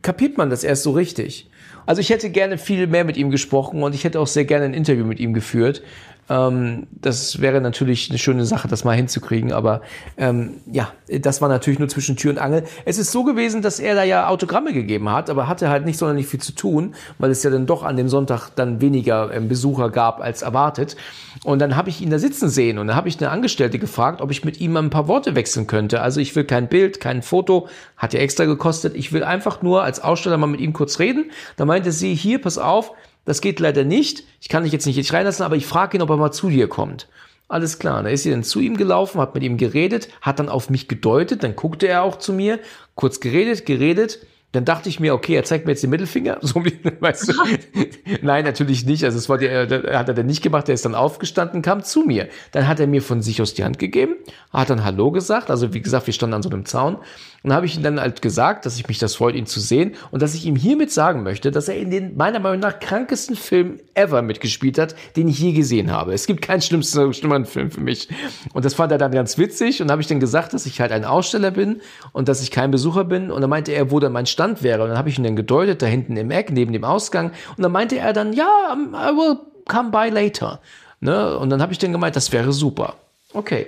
kapiert man das erst so richtig. Also ich hätte gerne viel mehr mit ihm gesprochen und ich hätte auch sehr gerne ein Interview mit ihm geführt. Ähm, das wäre natürlich eine schöne Sache, das mal hinzukriegen. Aber ähm, ja, das war natürlich nur zwischen Tür und Angel. Es ist so gewesen, dass er da ja Autogramme gegeben hat, aber hatte halt nicht sonderlich viel zu tun, weil es ja dann doch an dem Sonntag dann weniger ähm, Besucher gab als erwartet. Und dann habe ich ihn da sitzen sehen und dann habe ich eine Angestellte gefragt, ob ich mit ihm mal ein paar Worte wechseln könnte. Also ich will kein Bild, kein Foto, hat ja extra gekostet. Ich will einfach nur als Aussteller mal mit ihm kurz reden. Da meinte sie, hier, pass auf, das geht leider nicht. Ich kann dich jetzt nicht richtig reinlassen, aber ich frage ihn, ob er mal zu dir kommt. Alles klar. Dann ist sie dann zu ihm gelaufen, hat mit ihm geredet, hat dann auf mich gedeutet, dann guckte er auch zu mir, kurz geredet, geredet. Dann dachte ich mir, okay, er zeigt mir jetzt den Mittelfinger. So, wie, weißt du? Nein, natürlich nicht. Also, das wollte er, hat er dann nicht gemacht. Er ist dann aufgestanden, kam zu mir. Dann hat er mir von sich aus die Hand gegeben, hat dann Hallo gesagt. Also, wie gesagt, wir standen an so einem Zaun. Und habe ich ihm dann halt gesagt, dass ich mich das freut, ihn zu sehen und dass ich ihm hiermit sagen möchte, dass er in den meiner Meinung nach krankesten Film ever mitgespielt hat, den ich je gesehen habe. Es gibt keinen schlimmsten, schlimmeren Film für mich. Und das fand er dann ganz witzig und habe ich dann gesagt, dass ich halt ein Aussteller bin und dass ich kein Besucher bin. Und dann meinte er, wo dann mein Stand wäre. Und dann habe ich ihn dann gedeutet, da hinten im Eck, neben dem Ausgang. Und dann meinte er dann, ja, I will come by later. Ne? Und dann habe ich dann gemeint, das wäre super. Okay.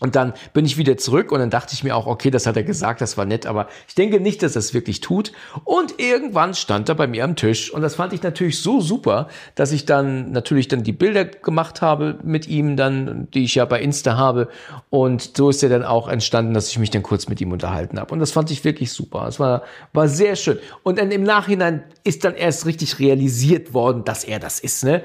Und dann bin ich wieder zurück und dann dachte ich mir auch, okay, das hat er gesagt, das war nett, aber ich denke nicht, dass er es wirklich tut. Und irgendwann stand er bei mir am Tisch und das fand ich natürlich so super, dass ich dann natürlich dann die Bilder gemacht habe mit ihm dann, die ich ja bei Insta habe. Und so ist er dann auch entstanden, dass ich mich dann kurz mit ihm unterhalten habe. Und das fand ich wirklich super. Es war, war sehr schön. Und dann im Nachhinein ist dann erst richtig realisiert worden, dass er das ist, ne?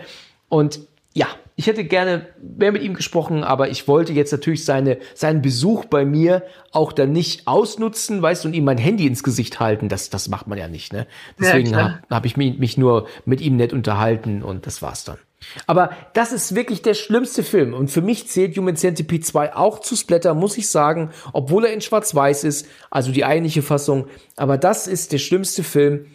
Und ja, ich hätte gerne mehr mit ihm gesprochen, aber ich wollte jetzt natürlich seine, seinen Besuch bei mir auch dann nicht ausnutzen, weißt du, und ihm mein Handy ins Gesicht halten. Das, das macht man ja nicht, ne? Deswegen ja, habe hab ich mich, mich nur mit ihm nett unterhalten und das war's dann. Aber das ist wirklich der schlimmste Film. Und für mich zählt Human Centipede 2 auch zu Splatter, muss ich sagen, obwohl er in Schwarz-Weiß ist, also die eigentliche Fassung. Aber das ist der schlimmste Film.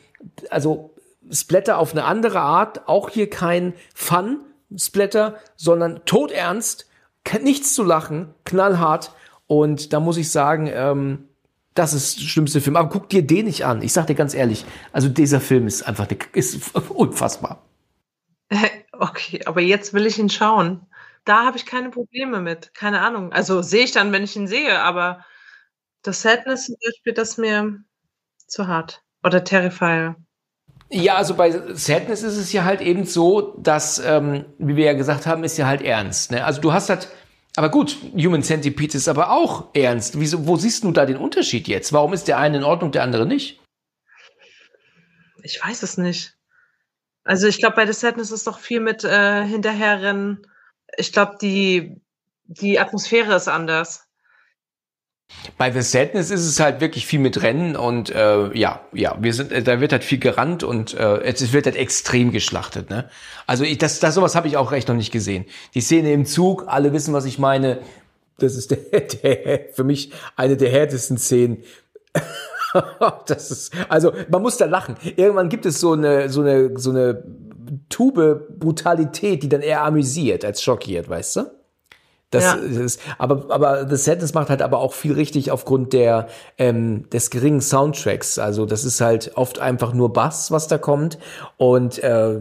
Also Splatter auf eine andere Art, auch hier kein Fun, Splatter, sondern todernst, nichts zu lachen, knallhart. Und da muss ich sagen, ähm, das ist der schlimmste Film. Aber guck dir den nicht an. Ich sag dir ganz ehrlich, also dieser Film ist einfach ist unfassbar. Okay, aber jetzt will ich ihn schauen. Da habe ich keine Probleme mit. Keine Ahnung. Also sehe ich dann, wenn ich ihn sehe, aber das Sadness zum Beispiel, das mir zu hart. Oder Terrifier. Ja, also bei Sadness ist es ja halt eben so, dass, ähm, wie wir ja gesagt haben, ist ja halt ernst. Ne? Also du hast halt, aber gut, Human Centipede ist aber auch ernst. Wieso, wo siehst du da den Unterschied jetzt? Warum ist der eine in Ordnung, der andere nicht? Ich weiß es nicht. Also ich glaube, bei The Sadness ist doch viel mit äh, Hinterherrennen. Ich glaube, die, die Atmosphäre ist anders. Bei The Sadness ist es halt wirklich viel mit Rennen und äh, ja, ja, wir sind, äh, da wird halt viel gerannt und äh, es wird halt extrem geschlachtet. Ne? Also ich, das, das sowas habe ich auch recht noch nicht gesehen. Die Szene im Zug, alle wissen, was ich meine. Das ist der, der, für mich eine der härtesten Szenen. das ist, also man muss da lachen. Irgendwann gibt es so eine, so eine, so eine Tube Brutalität, die dann eher amüsiert als schockiert, weißt du? Das, ja. ist, aber, aber The Sadness macht halt aber auch viel richtig aufgrund der, ähm, des geringen Soundtracks. Also das ist halt oft einfach nur Bass, was da kommt. Und äh,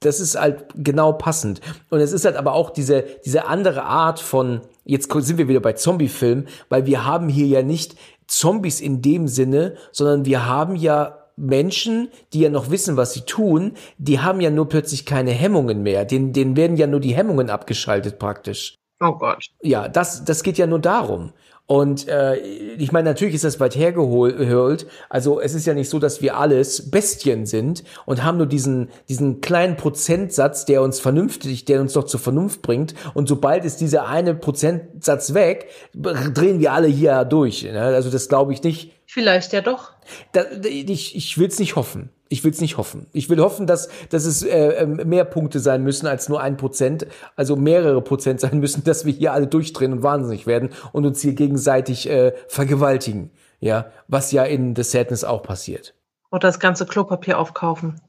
das ist halt genau passend. Und es ist halt aber auch diese, diese andere Art von, jetzt sind wir wieder bei Zombie-Filmen, weil wir haben hier ja nicht Zombies in dem Sinne, sondern wir haben ja Menschen, die ja noch wissen, was sie tun, die haben ja nur plötzlich keine Hemmungen mehr. Den, denen werden ja nur die Hemmungen abgeschaltet praktisch. Oh Gott. Ja, das, das geht ja nur darum. Und äh, ich meine, natürlich ist das weit hergeholt. Also es ist ja nicht so, dass wir alles Bestien sind und haben nur diesen, diesen kleinen Prozentsatz, der uns vernünftig, der uns doch zur Vernunft bringt. Und sobald ist dieser eine Prozentsatz weg, drehen wir alle hier durch. Ne? Also das glaube ich nicht Vielleicht ja doch. Da, ich ich will es nicht hoffen. Ich will es nicht hoffen. Ich will hoffen, dass, dass es äh, ähm, mehr Punkte sein müssen als nur ein Prozent, also mehrere Prozent sein müssen, dass wir hier alle durchdrehen und wahnsinnig werden und uns hier gegenseitig äh, vergewaltigen. Ja, was ja in The Sadness auch passiert. Oder das ganze Klopapier aufkaufen.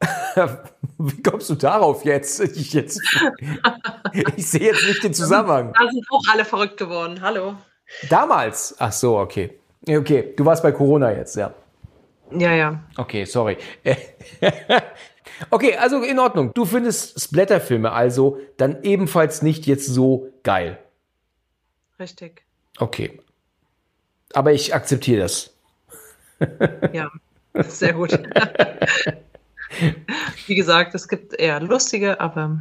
Wie kommst du darauf jetzt? Ich, jetzt, ich sehe jetzt nicht den Zusammenhang. Da sind auch alle verrückt geworden. Hallo. Damals? Ach so, okay. Okay, du warst bei Corona jetzt, ja. Ja, ja. Okay, sorry. okay, also in Ordnung. Du findest Splatterfilme also dann ebenfalls nicht jetzt so geil. Richtig. Okay. Aber ich akzeptiere das. ja, sehr gut. Wie gesagt, es gibt eher lustige, aber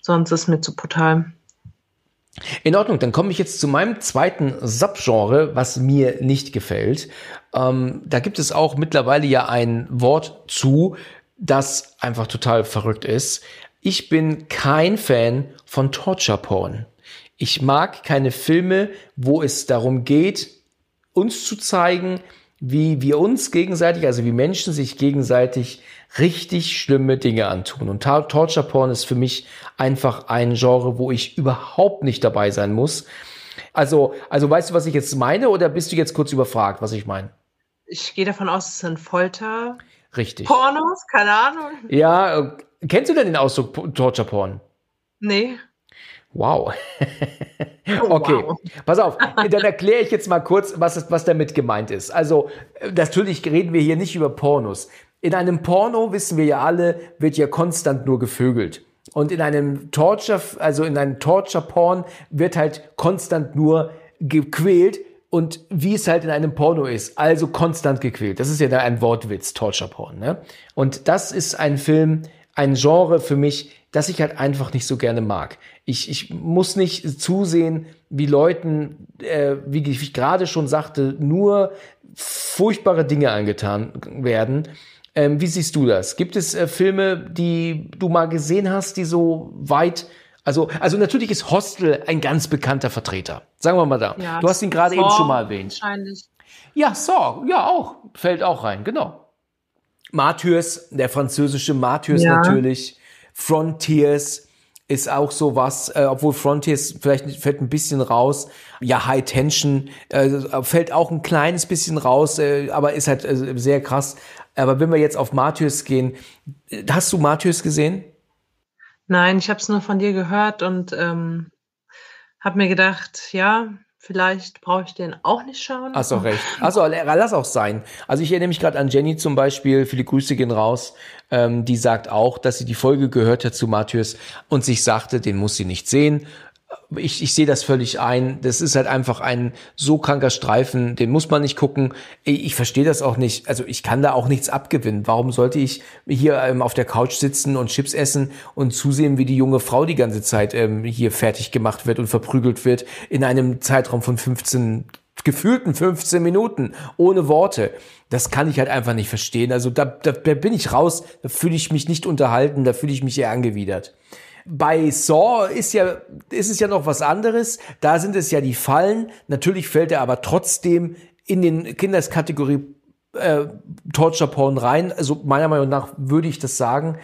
sonst ist mir zu brutal. In Ordnung, dann komme ich jetzt zu meinem zweiten Subgenre, was mir nicht gefällt. Ähm, da gibt es auch mittlerweile ja ein Wort zu, das einfach total verrückt ist. Ich bin kein Fan von Torture Porn. Ich mag keine Filme, wo es darum geht, uns zu zeigen, wie wir uns gegenseitig, also wie Menschen sich gegenseitig richtig schlimme Dinge antun. Und Torture Porn ist für mich einfach ein Genre, wo ich überhaupt nicht dabei sein muss. Also, also weißt du, was ich jetzt meine oder bist du jetzt kurz überfragt, was ich meine? Ich gehe davon aus, es sind Folter. Richtig. Pornos, keine Ahnung. Ja, äh, kennst du denn den Ausdruck Torture Porn? Nee. Wow. Oh, okay, wow. pass auf, dann erkläre ich jetzt mal kurz, was, was damit gemeint ist. Also, äh, natürlich reden wir hier nicht über Pornos. In einem Porno, wissen wir ja alle, wird ja konstant nur gevögelt. Und in einem Torture, also in einem Torture-Porn wird halt konstant nur gequält und wie es halt in einem Porno ist, also konstant gequält. Das ist ja da ein Wortwitz, Torture-Porn. Ne? Und das ist ein Film, ein Genre für mich, das ich halt einfach nicht so gerne mag. Ich, ich muss nicht zusehen, wie Leuten, äh, wie ich gerade schon sagte, nur furchtbare Dinge angetan werden. Ähm, wie siehst du das? Gibt es äh, Filme, die du mal gesehen hast, die so weit also, also natürlich ist Hostel ein ganz bekannter Vertreter. Sagen wir mal da. Ja, du hast ihn gerade eben schon mal erwähnt. Wahrscheinlich. Ja, so, ja auch. Fällt auch rein, genau. Martyrs, der französische Martyrs ja. natürlich. Frontiers ist auch so was, äh, obwohl Frontiers vielleicht fällt ein bisschen raus. Ja, High Tension äh, fällt auch ein kleines bisschen raus, äh, aber ist halt äh, sehr krass. Aber wenn wir jetzt auf Matthäus gehen, hast du Matthäus gesehen? Nein, ich habe es nur von dir gehört und ähm, habe mir gedacht, ja, vielleicht brauche ich den auch nicht schauen. Hast auch recht. Also lass auch sein. Also ich erinnere mich gerade an Jenny zum Beispiel, viele Grüße gehen raus, ähm, die sagt auch, dass sie die Folge gehört hat zu Matthäus und sich sagte, den muss sie nicht sehen, ich, ich sehe das völlig ein. Das ist halt einfach ein so kranker Streifen, den muss man nicht gucken. Ich, ich verstehe das auch nicht. Also ich kann da auch nichts abgewinnen. Warum sollte ich hier ähm, auf der Couch sitzen und Chips essen und zusehen, wie die junge Frau die ganze Zeit ähm, hier fertig gemacht wird und verprügelt wird in einem Zeitraum von 15 gefühlten 15 Minuten ohne Worte. Das kann ich halt einfach nicht verstehen. Also da, da, da bin ich raus, da fühle ich mich nicht unterhalten, da fühle ich mich eher angewidert. Bei Saw ist ja, ist es ja noch was anderes. Da sind es ja die Fallen. Natürlich fällt er aber trotzdem in den Kinderskategorie äh, Torture Porn rein. Also meiner Meinung nach würde ich das sagen.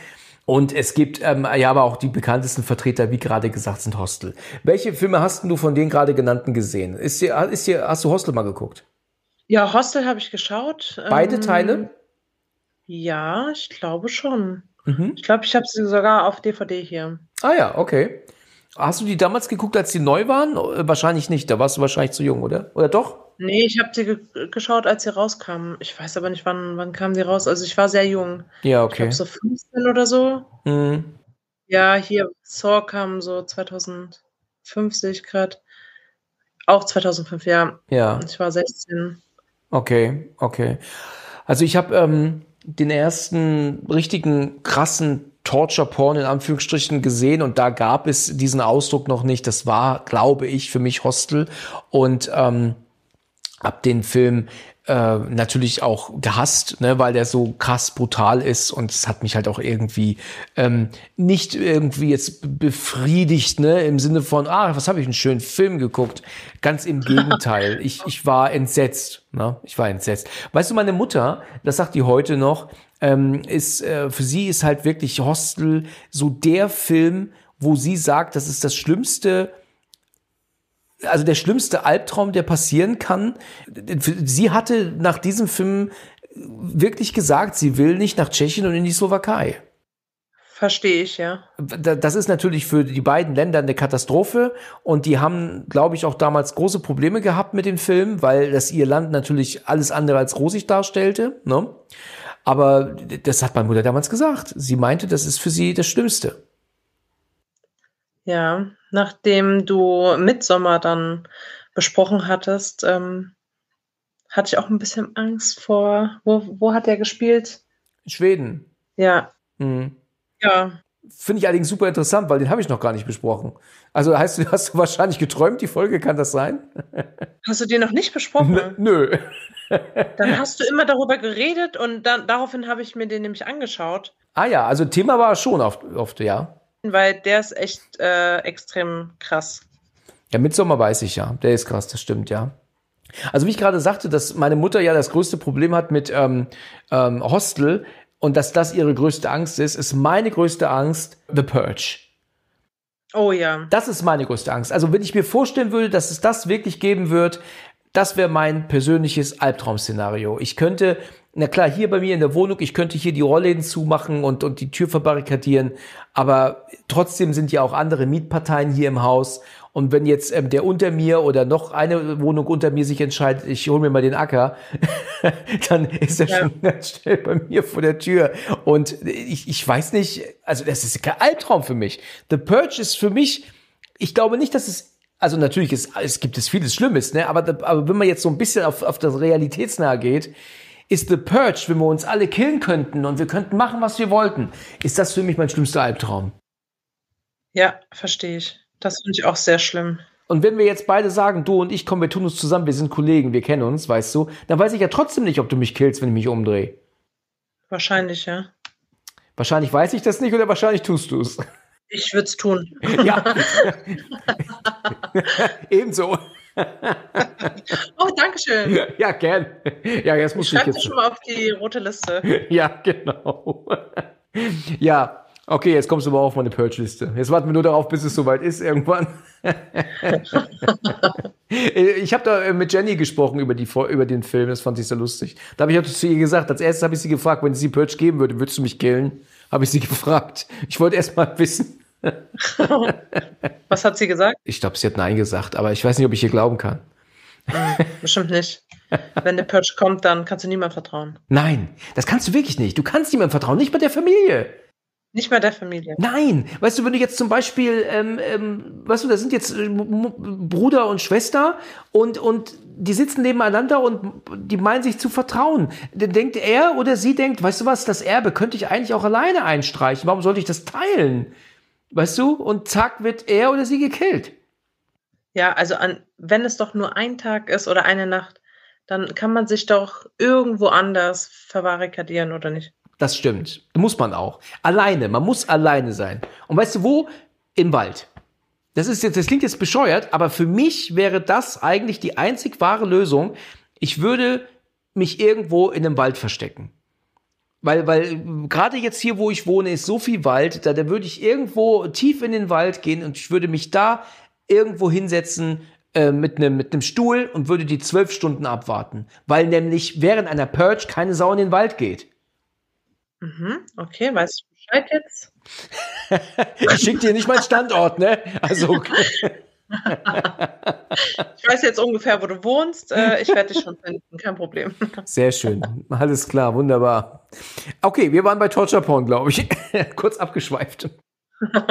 Und es gibt ähm, ja aber auch die bekanntesten Vertreter, wie gerade gesagt, sind Hostel. Welche Filme hast du von den gerade genannten gesehen? Ist hier, ist hier, hast du Hostel mal geguckt? Ja, Hostel habe ich geschaut. Beide ähm, Teile? Ja, ich glaube schon. Mhm. Ich glaube, ich habe sie sogar auf DVD hier. Ah ja, okay. Hast du die damals geguckt, als sie neu waren? Äh, wahrscheinlich nicht, da warst du wahrscheinlich zu jung, oder? Oder doch? Nee, ich habe sie ge geschaut, als sie rauskamen. Ich weiß aber nicht, wann, wann kamen die raus. Also ich war sehr jung. Ja, okay. Ich glaube so 15 oder so. Mhm. Ja, hier, Saw kam so 2005, sehe ich gerade. Auch 2005, ja. Ja. Ich war 16. Okay, okay. Also ich habe ähm, den ersten richtigen krassen Torture-Porn in Anführungsstrichen gesehen und da gab es diesen Ausdruck noch nicht. Das war, glaube ich, für mich Hostel und ähm, ab den Film äh, natürlich auch gehasst, ne, weil der so krass brutal ist und es hat mich halt auch irgendwie ähm, nicht irgendwie jetzt befriedigt, ne, im Sinne von, ah, was habe ich einen schönen Film geguckt. Ganz im Gegenteil, ich, ich war entsetzt, ne? ich war entsetzt. Weißt du, meine Mutter, das sagt die heute noch, ähm, ist äh, für sie ist halt wirklich Hostel so der Film, wo sie sagt, das ist das Schlimmste, also der schlimmste Albtraum, der passieren kann. Sie hatte nach diesem Film wirklich gesagt, sie will nicht nach Tschechien und in die Slowakei. Verstehe ich, ja. Das ist natürlich für die beiden Länder eine Katastrophe und die haben, glaube ich, auch damals große Probleme gehabt mit dem Film, weil das ihr Land natürlich alles andere als rosig darstellte. Ne? Aber das hat meine Mutter damals gesagt. Sie meinte, das ist für sie das Schlimmste. Ja, nachdem du Mitsommer dann besprochen hattest, ähm, hatte ich auch ein bisschen Angst vor. Wo, wo hat er gespielt? Schweden. Ja. Mhm. Ja. Finde ich allerdings super interessant, weil den habe ich noch gar nicht besprochen. Also heißt du, hast du wahrscheinlich geträumt, die Folge, kann das sein? Hast du den noch nicht besprochen? N nö. Dann hast du immer darüber geredet und dann, daraufhin habe ich mir den nämlich angeschaut. Ah ja, also Thema war schon oft, oft ja weil der ist echt äh, extrem krass. Ja, Midsommar weiß ich ja. Der ist krass, das stimmt, ja. Also wie ich gerade sagte, dass meine Mutter ja das größte Problem hat mit ähm, ähm, Hostel und dass das ihre größte Angst ist, ist meine größte Angst The Purge. Oh ja. Das ist meine größte Angst. Also wenn ich mir vorstellen würde, dass es das wirklich geben wird, das wäre mein persönliches Albtraum-Szenario. Ich könnte na klar, hier bei mir in der Wohnung, ich könnte hier die Rollläden zumachen und, und die Tür verbarrikadieren, aber trotzdem sind ja auch andere Mietparteien hier im Haus. Und wenn jetzt ähm, der unter mir oder noch eine Wohnung unter mir sich entscheidet, ich hole mir mal den Acker, dann ist er ja. schon ganz schnell bei mir vor der Tür. Und ich, ich weiß nicht, also das ist kein Albtraum für mich. The Purge ist für mich, ich glaube nicht, dass es also natürlich ist, es gibt es vieles Schlimmes, ne? Aber, aber wenn man jetzt so ein bisschen auf, auf das Realitätsnahe geht, ist The Purge, wenn wir uns alle killen könnten und wir könnten machen, was wir wollten, ist das für mich mein schlimmster Albtraum. Ja, verstehe ich. Das finde ich auch sehr schlimm. Und wenn wir jetzt beide sagen, du und ich, komm, wir tun uns zusammen, wir sind Kollegen, wir kennen uns, weißt du, dann weiß ich ja trotzdem nicht, ob du mich killst, wenn ich mich umdrehe. Wahrscheinlich, ja. Wahrscheinlich weiß ich das nicht oder wahrscheinlich tust du es. Ich würde es tun. Ja. Ebenso. oh, danke schön. Ja, gern. Ja, jetzt muss ich, ich jetzt. schon mal auf die rote Liste. Ja, genau. Ja, okay, jetzt kommst du mal auf meine Purge-Liste. Jetzt warten wir nur darauf, bis es soweit ist irgendwann. ich habe da äh, mit Jenny gesprochen über, die, über den Film, das fand ich sehr lustig. Da habe ich zu ihr gesagt, als erstes habe ich sie gefragt, wenn sie Purge geben würde, würdest du mich killen? Habe ich sie gefragt. Ich wollte erst mal wissen, Was hat sie gesagt? Ich glaube, sie hat Nein gesagt, aber ich weiß nicht, ob ich ihr glauben kann. Hm, bestimmt nicht. Wenn der Purge kommt, dann kannst du niemandem vertrauen. Nein, das kannst du wirklich nicht. Du kannst niemandem vertrauen, nicht mal der Familie. Nicht mal der Familie. Nein, weißt du, wenn du jetzt zum Beispiel, ähm, ähm, weißt du, da sind jetzt äh, Bruder und Schwester und, und die sitzen nebeneinander und die meinen sich zu vertrauen. Dann denkt er oder sie denkt, weißt du was, das Erbe könnte ich eigentlich auch alleine einstreichen. Warum sollte ich das teilen? Weißt du? Und zack, wird er oder sie gekillt. Ja, also an, wenn es doch nur ein Tag ist oder eine Nacht, dann kann man sich doch irgendwo anders verbarrikadieren, oder nicht? Das stimmt. Muss man auch. Alleine. Man muss alleine sein. Und weißt du wo? Im Wald. Das, ist jetzt, das klingt jetzt bescheuert, aber für mich wäre das eigentlich die einzig wahre Lösung. Ich würde mich irgendwo in einem Wald verstecken. Weil, weil äh, gerade jetzt hier, wo ich wohne, ist so viel Wald, da, da würde ich irgendwo tief in den Wald gehen und ich würde mich da irgendwo hinsetzen äh, mit einem mit Stuhl und würde die zwölf Stunden abwarten. Weil nämlich während einer Purge keine Sau in den Wald geht. Mhm, okay, weißt du Bescheid jetzt? ich schicke dir nicht meinen Standort, ne? Also. Okay. ich weiß jetzt ungefähr, wo du wohnst. Äh, ich werde dich schon finden, kein Problem. Sehr schön. Alles klar, wunderbar. Okay, wir waren bei Torture Porn, glaube ich. Kurz abgeschweift.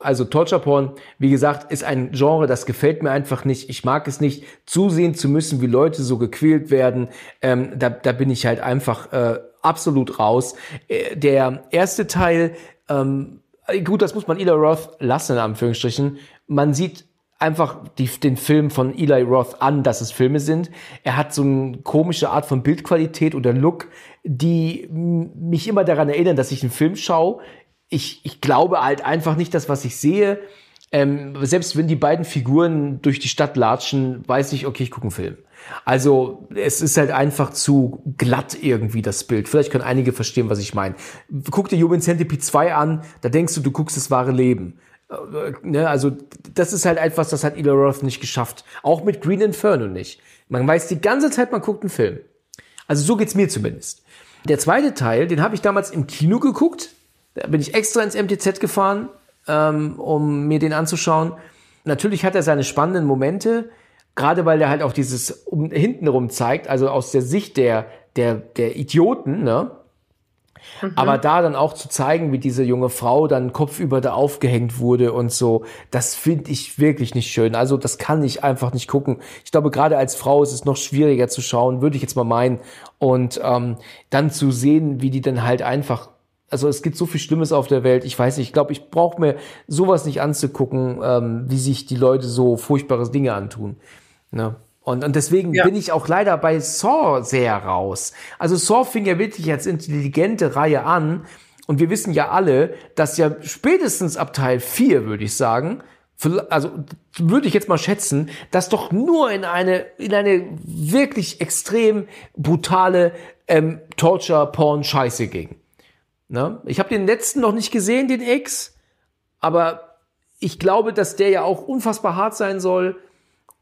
Also Torture Porn, wie gesagt, ist ein Genre, das gefällt mir einfach nicht. Ich mag es nicht, zusehen zu müssen, wie Leute so gequält werden. Ähm, da, da bin ich halt einfach äh, absolut raus. Äh, der erste Teil, ähm, gut, das muss man Ida Roth lassen, in Anführungsstrichen. Man sieht einfach die, den Film von Eli Roth an, dass es Filme sind. Er hat so eine komische Art von Bildqualität oder Look, die mich immer daran erinnern, dass ich einen Film schaue. Ich, ich glaube halt einfach nicht das, was ich sehe. Ähm, selbst wenn die beiden Figuren durch die Stadt latschen, weiß ich, okay, ich gucke einen Film. Also es ist halt einfach zu glatt irgendwie das Bild. Vielleicht können einige verstehen, was ich meine. Guck dir Human Centipede 2 an, da denkst du, du guckst das wahre Leben. Ne, also das ist halt etwas, das hat Eli Roth nicht geschafft. Auch mit Green Inferno nicht. Man weiß die ganze Zeit, man guckt einen Film. Also so geht es mir zumindest. Der zweite Teil, den habe ich damals im Kino geguckt. Da bin ich extra ins MTZ gefahren, ähm, um mir den anzuschauen. Natürlich hat er seine spannenden Momente, gerade weil er halt auch dieses um, hintenrum zeigt, also aus der Sicht der, der, der Idioten, ne? Mhm. Aber da dann auch zu zeigen, wie diese junge Frau dann kopfüber da aufgehängt wurde und so, das finde ich wirklich nicht schön. Also das kann ich einfach nicht gucken. Ich glaube, gerade als Frau ist es noch schwieriger zu schauen, würde ich jetzt mal meinen. Und ähm, dann zu sehen, wie die dann halt einfach also es gibt so viel Schlimmes auf der Welt. Ich weiß nicht, ich glaube, ich brauche mir sowas nicht anzugucken, ähm, wie sich die Leute so furchtbare Dinge antun. Ne? Und, und deswegen ja. bin ich auch leider bei Saw sehr raus. Also Saw fing ja wirklich als intelligente Reihe an. Und wir wissen ja alle, dass ja spätestens ab Teil 4, würde ich sagen, also würde ich jetzt mal schätzen, dass doch nur in eine, in eine wirklich extrem brutale ähm, Torture-Porn-Scheiße ging. Ne? Ich habe den letzten noch nicht gesehen, den X, aber ich glaube, dass der ja auch unfassbar hart sein soll.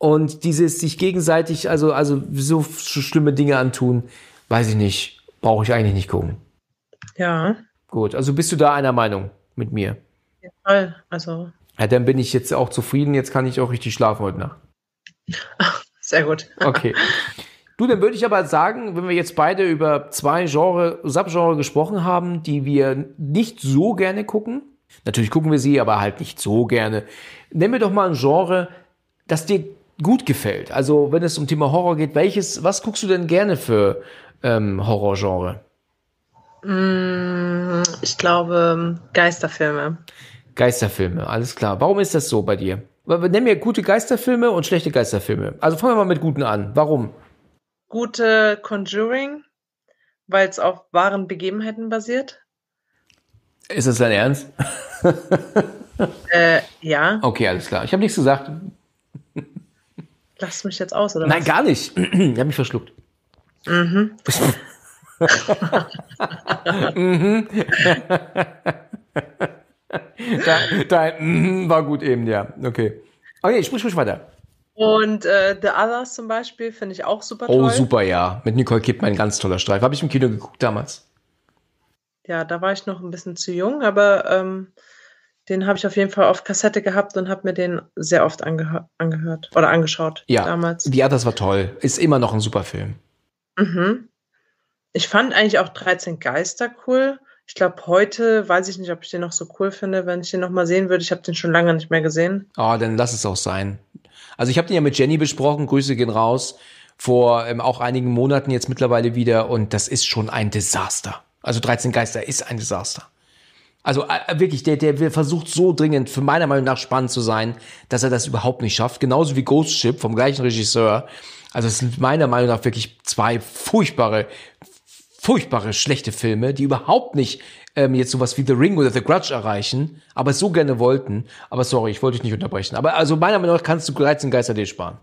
Und dieses sich gegenseitig, also, also so schlimme Dinge antun, weiß ich nicht. Brauche ich eigentlich nicht gucken. Ja. Gut, also bist du da einer Meinung mit mir? Ja, voll. Also. Ja, dann bin ich jetzt auch zufrieden. Jetzt kann ich auch richtig schlafen heute Nacht. Sehr gut. Okay. Du, dann würde ich aber sagen, wenn wir jetzt beide über zwei Genre, Subgenre gesprochen haben, die wir nicht so gerne gucken, natürlich gucken wir sie, aber halt nicht so gerne. Nennen wir doch mal ein Genre, das dir gut gefällt? Also, wenn es um Thema Horror geht, welches, was guckst du denn gerne für ähm, Horrorgenre? Mm, ich glaube, Geisterfilme. Geisterfilme, alles klar. Warum ist das so bei dir? Nenn mir gute Geisterfilme und schlechte Geisterfilme. Also fangen wir mal mit guten an. Warum? Gute Conjuring, weil es auf wahren Begebenheiten basiert. Ist das dein Ernst? äh, ja. Okay, alles klar. Ich habe nichts gesagt lass mich jetzt aus, oder? Nein, was? gar nicht. ich habe mich verschluckt. Mhm. mhm. da, da mhm. war gut eben, ja. Okay. Okay, sprich, sprich weiter. Und äh, The Others zum Beispiel finde ich auch super oh, toll. Oh, super, ja. Mit Nicole Kidman, ein ganz toller Streif. Habe ich im Kino geguckt damals. Ja, da war ich noch ein bisschen zu jung, aber ähm, den habe ich auf jeden Fall auf Kassette gehabt und habe mir den sehr oft ange angehört oder angeschaut ja. damals. Ja, das war toll. Ist immer noch ein super Film. Mhm. Ich fand eigentlich auch 13 Geister cool. Ich glaube, heute weiß ich nicht, ob ich den noch so cool finde, wenn ich den nochmal sehen würde. Ich habe den schon lange nicht mehr gesehen. Ah, oh, dann lass es auch sein. Also ich habe den ja mit Jenny besprochen. Grüße gehen raus. Vor ähm, auch einigen Monaten jetzt mittlerweile wieder. Und das ist schon ein Desaster. Also 13 Geister ist ein Desaster. Also äh, äh, wirklich, der, der versucht so dringend, für meiner Meinung nach spannend zu sein, dass er das überhaupt nicht schafft. Genauso wie Ghost Ship vom gleichen Regisseur. Also es sind meiner Meinung nach wirklich zwei furchtbare, furchtbare schlechte Filme, die überhaupt nicht ähm, jetzt sowas wie The Ring oder The Grudge erreichen, aber es so gerne wollten. Aber sorry, ich wollte dich nicht unterbrechen. Aber also meiner Meinung nach kannst du 13 Geister dir sparen.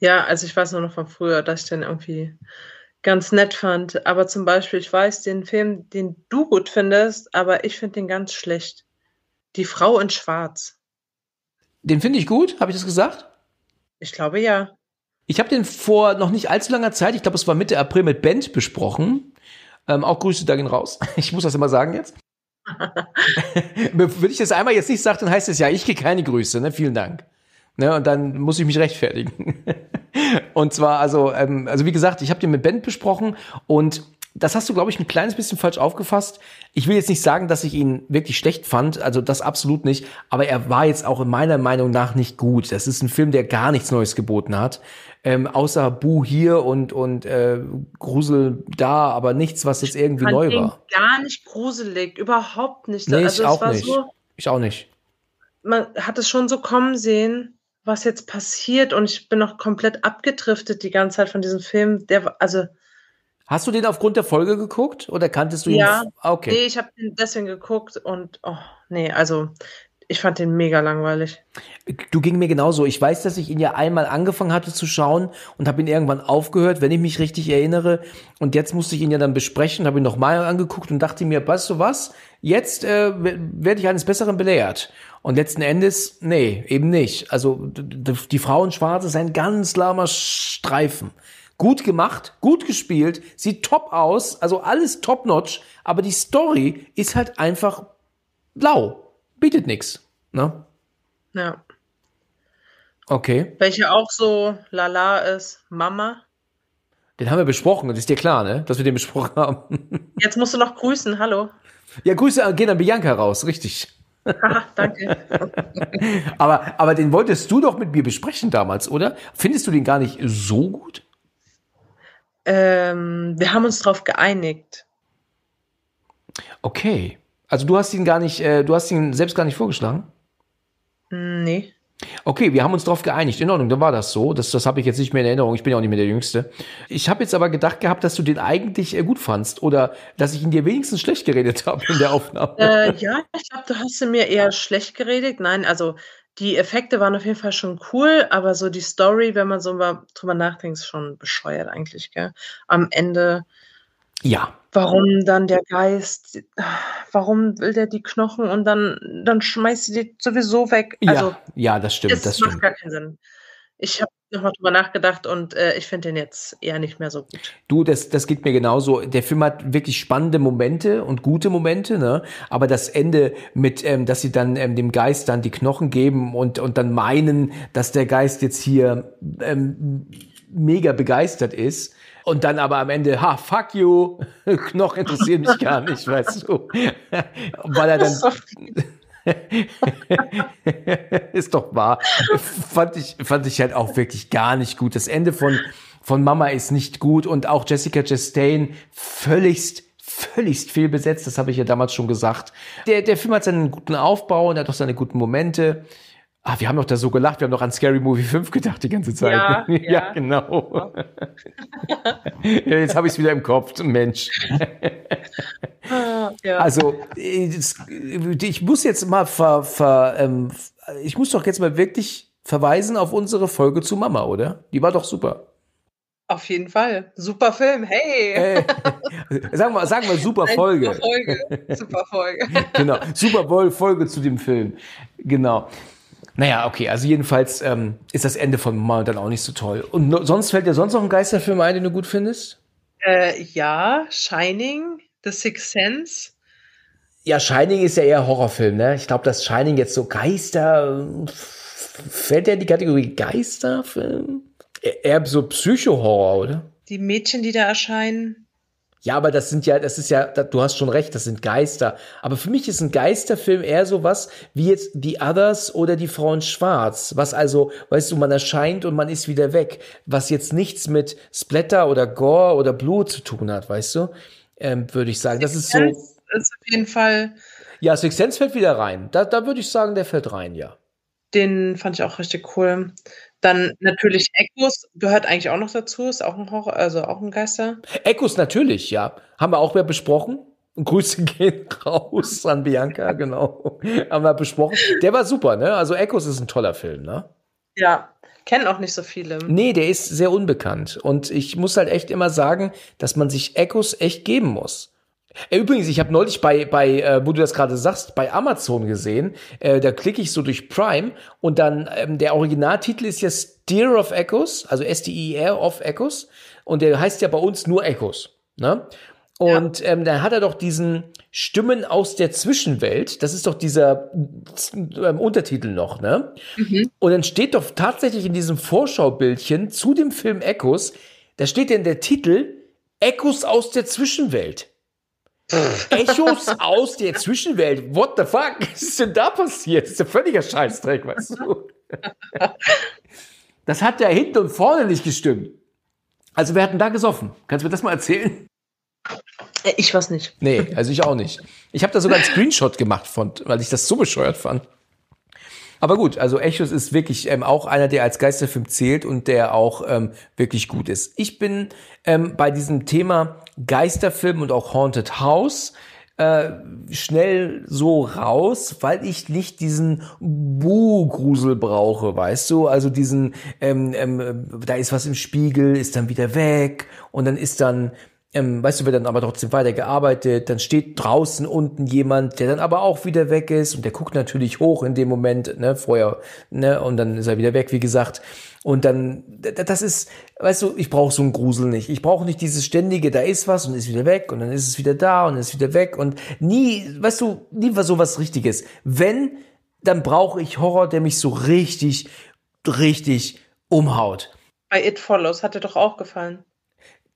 Ja, also ich weiß nur noch von früher, dass ich dann irgendwie ganz nett fand. Aber zum Beispiel, ich weiß den Film, den du gut findest, aber ich finde den ganz schlecht. Die Frau in Schwarz. Den finde ich gut, habe ich das gesagt? Ich glaube ja. Ich habe den vor noch nicht allzu langer Zeit, ich glaube es war Mitte April mit Bent besprochen. Ähm, auch Grüße da gehen raus. Ich muss das immer sagen jetzt. Wenn ich das einmal jetzt nicht sage, dann heißt es ja, ich gehe keine Grüße, ne? Vielen Dank. Ne, und dann muss ich mich rechtfertigen. und zwar, also, ähm, also wie gesagt, ich habe den mit Ben besprochen und das hast du, glaube ich, ein kleines bisschen falsch aufgefasst. Ich will jetzt nicht sagen, dass ich ihn wirklich schlecht fand, also das absolut nicht, aber er war jetzt auch in meiner Meinung nach nicht gut. Das ist ein Film, der gar nichts Neues geboten hat. Ähm, außer Bu hier und, und äh, Grusel da, aber nichts, was jetzt irgendwie ich fand neu war. Gar nicht gruselig, überhaupt nicht. Nee, also ich auch nicht. So, ich auch nicht. Man hat es schon so kommen sehen was jetzt passiert und ich bin noch komplett abgedriftet die ganze Zeit von diesem Film. Der, also Hast du den aufgrund der Folge geguckt oder kanntest du ihn? Ja, ah, okay. Nee, ich habe ihn deswegen geguckt und oh, nee, also ich fand den mega langweilig. Du ging mir genauso. Ich weiß, dass ich ihn ja einmal angefangen hatte zu schauen und habe ihn irgendwann aufgehört, wenn ich mich richtig erinnere. Und jetzt musste ich ihn ja dann besprechen, habe ihn nochmal angeguckt und dachte mir, weißt du was? Jetzt äh, werde ich eines Besseren belehrt. Und letzten Endes, nee, eben nicht. Also die Frau in Schwarz ist ein ganz lahmer Streifen. Gut gemacht, gut gespielt, sieht top aus, also alles top-notch, aber die Story ist halt einfach blau bietet nichts. Ne? Ja. Okay. Welche auch so lala ist, Mama. Den haben wir besprochen, das ist dir klar, ne? Dass wir den besprochen haben. Jetzt musst du noch grüßen, hallo. Ja, Grüße gehen an Bianca raus, richtig. Aha, danke. aber, aber den wolltest du doch mit mir besprechen damals, oder? Findest du den gar nicht so gut? Ähm, wir haben uns darauf geeinigt. Okay. Also du hast ihn gar nicht, äh, du hast ihn selbst gar nicht vorgeschlagen? Mm, nee. Okay, wir haben uns darauf geeinigt. In Ordnung, dann war das so. Das, das habe ich jetzt nicht mehr in Erinnerung. Ich bin ja auch nicht mehr der Jüngste. Ich habe jetzt aber gedacht gehabt, dass du den eigentlich äh, gut fandst oder dass ich ihn dir wenigstens schlecht geredet habe in der Aufnahme. Äh, ja, ich glaube, du hast ihn mir eher schlecht geredet. Nein, also die Effekte waren auf jeden Fall schon cool, aber so die Story, wenn man so drüber nachdenkt, ist schon bescheuert eigentlich. Gell? Am Ende ja. Warum dann der Geist? Warum will der die Knochen und dann, dann schmeißt sie die sowieso weg? Also, ja, ja, das stimmt. Das, das macht stimmt. gar keinen Sinn. Ich habe nochmal drüber nachgedacht und äh, ich finde den jetzt eher nicht mehr so gut. Du, das, das geht mir genauso. Der Film hat wirklich spannende Momente und gute Momente, ne? Aber das Ende mit, ähm, dass sie dann ähm, dem Geist dann die Knochen geben und, und dann meinen, dass der Geist jetzt hier ähm, mega begeistert ist und dann aber am Ende, ha, fuck you, Knoch interessiert mich gar nicht, weißt du. Weil er dann. ist doch wahr. Fand ich, fand ich halt auch wirklich gar nicht gut. Das Ende von, von Mama ist nicht gut und auch Jessica Chastain völligst völligst fehlbesetzt, das habe ich ja damals schon gesagt. Der, der Film hat seinen guten Aufbau und hat auch seine guten Momente. Ah, wir haben doch da so gelacht, wir haben doch an Scary Movie 5 gedacht die ganze Zeit. Ja, ja. ja genau. genau. ja, jetzt habe ich es wieder im Kopf, Mensch. ja. Also, ich muss jetzt mal ver, ver, ähm, ich muss doch jetzt mal wirklich verweisen auf unsere Folge zu Mama, oder? Die war doch super. Auf jeden Fall. Super Film, hey! hey. Äh, sagen wir, sagen wir super Folge. Super Folge. Super Folge. genau. Super Folge zu dem Film. Genau. Naja, okay, also jedenfalls ähm, ist das Ende von Mama dann auch nicht so toll. Und no, sonst fällt dir sonst noch ein Geisterfilm ein, den du gut findest? Äh, ja, Shining, The Sixth Sense. Ja, Shining ist ja eher Horrorfilm, ne? Ich glaube, dass Shining jetzt so Geister. Fällt der in die Kategorie Geisterfilm? E-, eher so Psycho-Horror, oder? Die Mädchen, die da erscheinen. Ja, aber das sind ja, das ist ja, du hast schon recht, das sind Geister. Aber für mich ist ein Geisterfilm eher so was wie jetzt The Others oder Die Frauen Schwarz. Was also, weißt du, man erscheint und man ist wieder weg. Was jetzt nichts mit Splatter oder Gore oder Blut zu tun hat, weißt du? Ähm, würde ich sagen. Das ist so. Ist auf jeden Fall. Ja, Six Sense fällt wieder rein. Da, da würde ich sagen, der fällt rein, ja. Den fand ich auch richtig cool. Dann natürlich Echos gehört eigentlich auch noch dazu, ist auch ein Horror, also auch ein Geister. Echos natürlich, ja. Haben wir auch mehr besprochen. Grüße gehen raus an Bianca, genau. Haben wir besprochen. Der war super, ne? Also Echos ist ein toller Film, ne? Ja, kennen auch nicht so viele. Nee, der ist sehr unbekannt. Und ich muss halt echt immer sagen, dass man sich Echos echt geben muss übrigens, ich habe neulich bei, bei äh, wo du das gerade sagst, bei Amazon gesehen, äh, da klicke ich so durch Prime und dann, ähm, der Originaltitel ist ja Steer of Echoes, also S-T-I-R of Echoes und der heißt ja bei uns nur Echoes, ne? Und ja. ähm, dann hat er doch diesen Stimmen aus der Zwischenwelt, das ist doch dieser äh, Untertitel noch, ne? Mhm. Und dann steht doch tatsächlich in diesem Vorschaubildchen zu dem Film Echoes, da steht denn der Titel Echoes aus der Zwischenwelt. Echos aus der Zwischenwelt. What the fuck? Was ist denn da passiert? Das ist ja völliger Scheißdreck, weißt du? Das hat ja hinten und vorne nicht gestimmt. Also, wir hatten da gesoffen. Kannst du mir das mal erzählen? Äh, ich weiß nicht. Nee, also ich auch nicht. Ich habe da sogar einen Screenshot gemacht von, weil ich das so bescheuert fand. Aber gut, also Echos ist wirklich ähm, auch einer, der als Geisterfilm zählt und der auch ähm, wirklich gut ist. Ich bin ähm, bei diesem Thema Geisterfilm und auch Haunted House äh, schnell so raus, weil ich nicht diesen Bu-Grusel brauche, weißt du? Also diesen, ähm, ähm, da ist was im Spiegel, ist dann wieder weg und dann ist dann ähm, weißt du, wird dann aber trotzdem weitergearbeitet, dann steht draußen unten jemand, der dann aber auch wieder weg ist und der guckt natürlich hoch in dem Moment, ne, vorher, ne, und dann ist er wieder weg, wie gesagt. Und dann, das ist, weißt du, ich brauche so einen Grusel nicht. Ich brauche nicht dieses ständige, da ist was und ist wieder weg und dann ist es wieder da und ist wieder weg und nie, weißt du, nie war was Richtiges. Wenn, dann brauche ich Horror, der mich so richtig, richtig umhaut. Bei It Follows hat dir doch auch gefallen.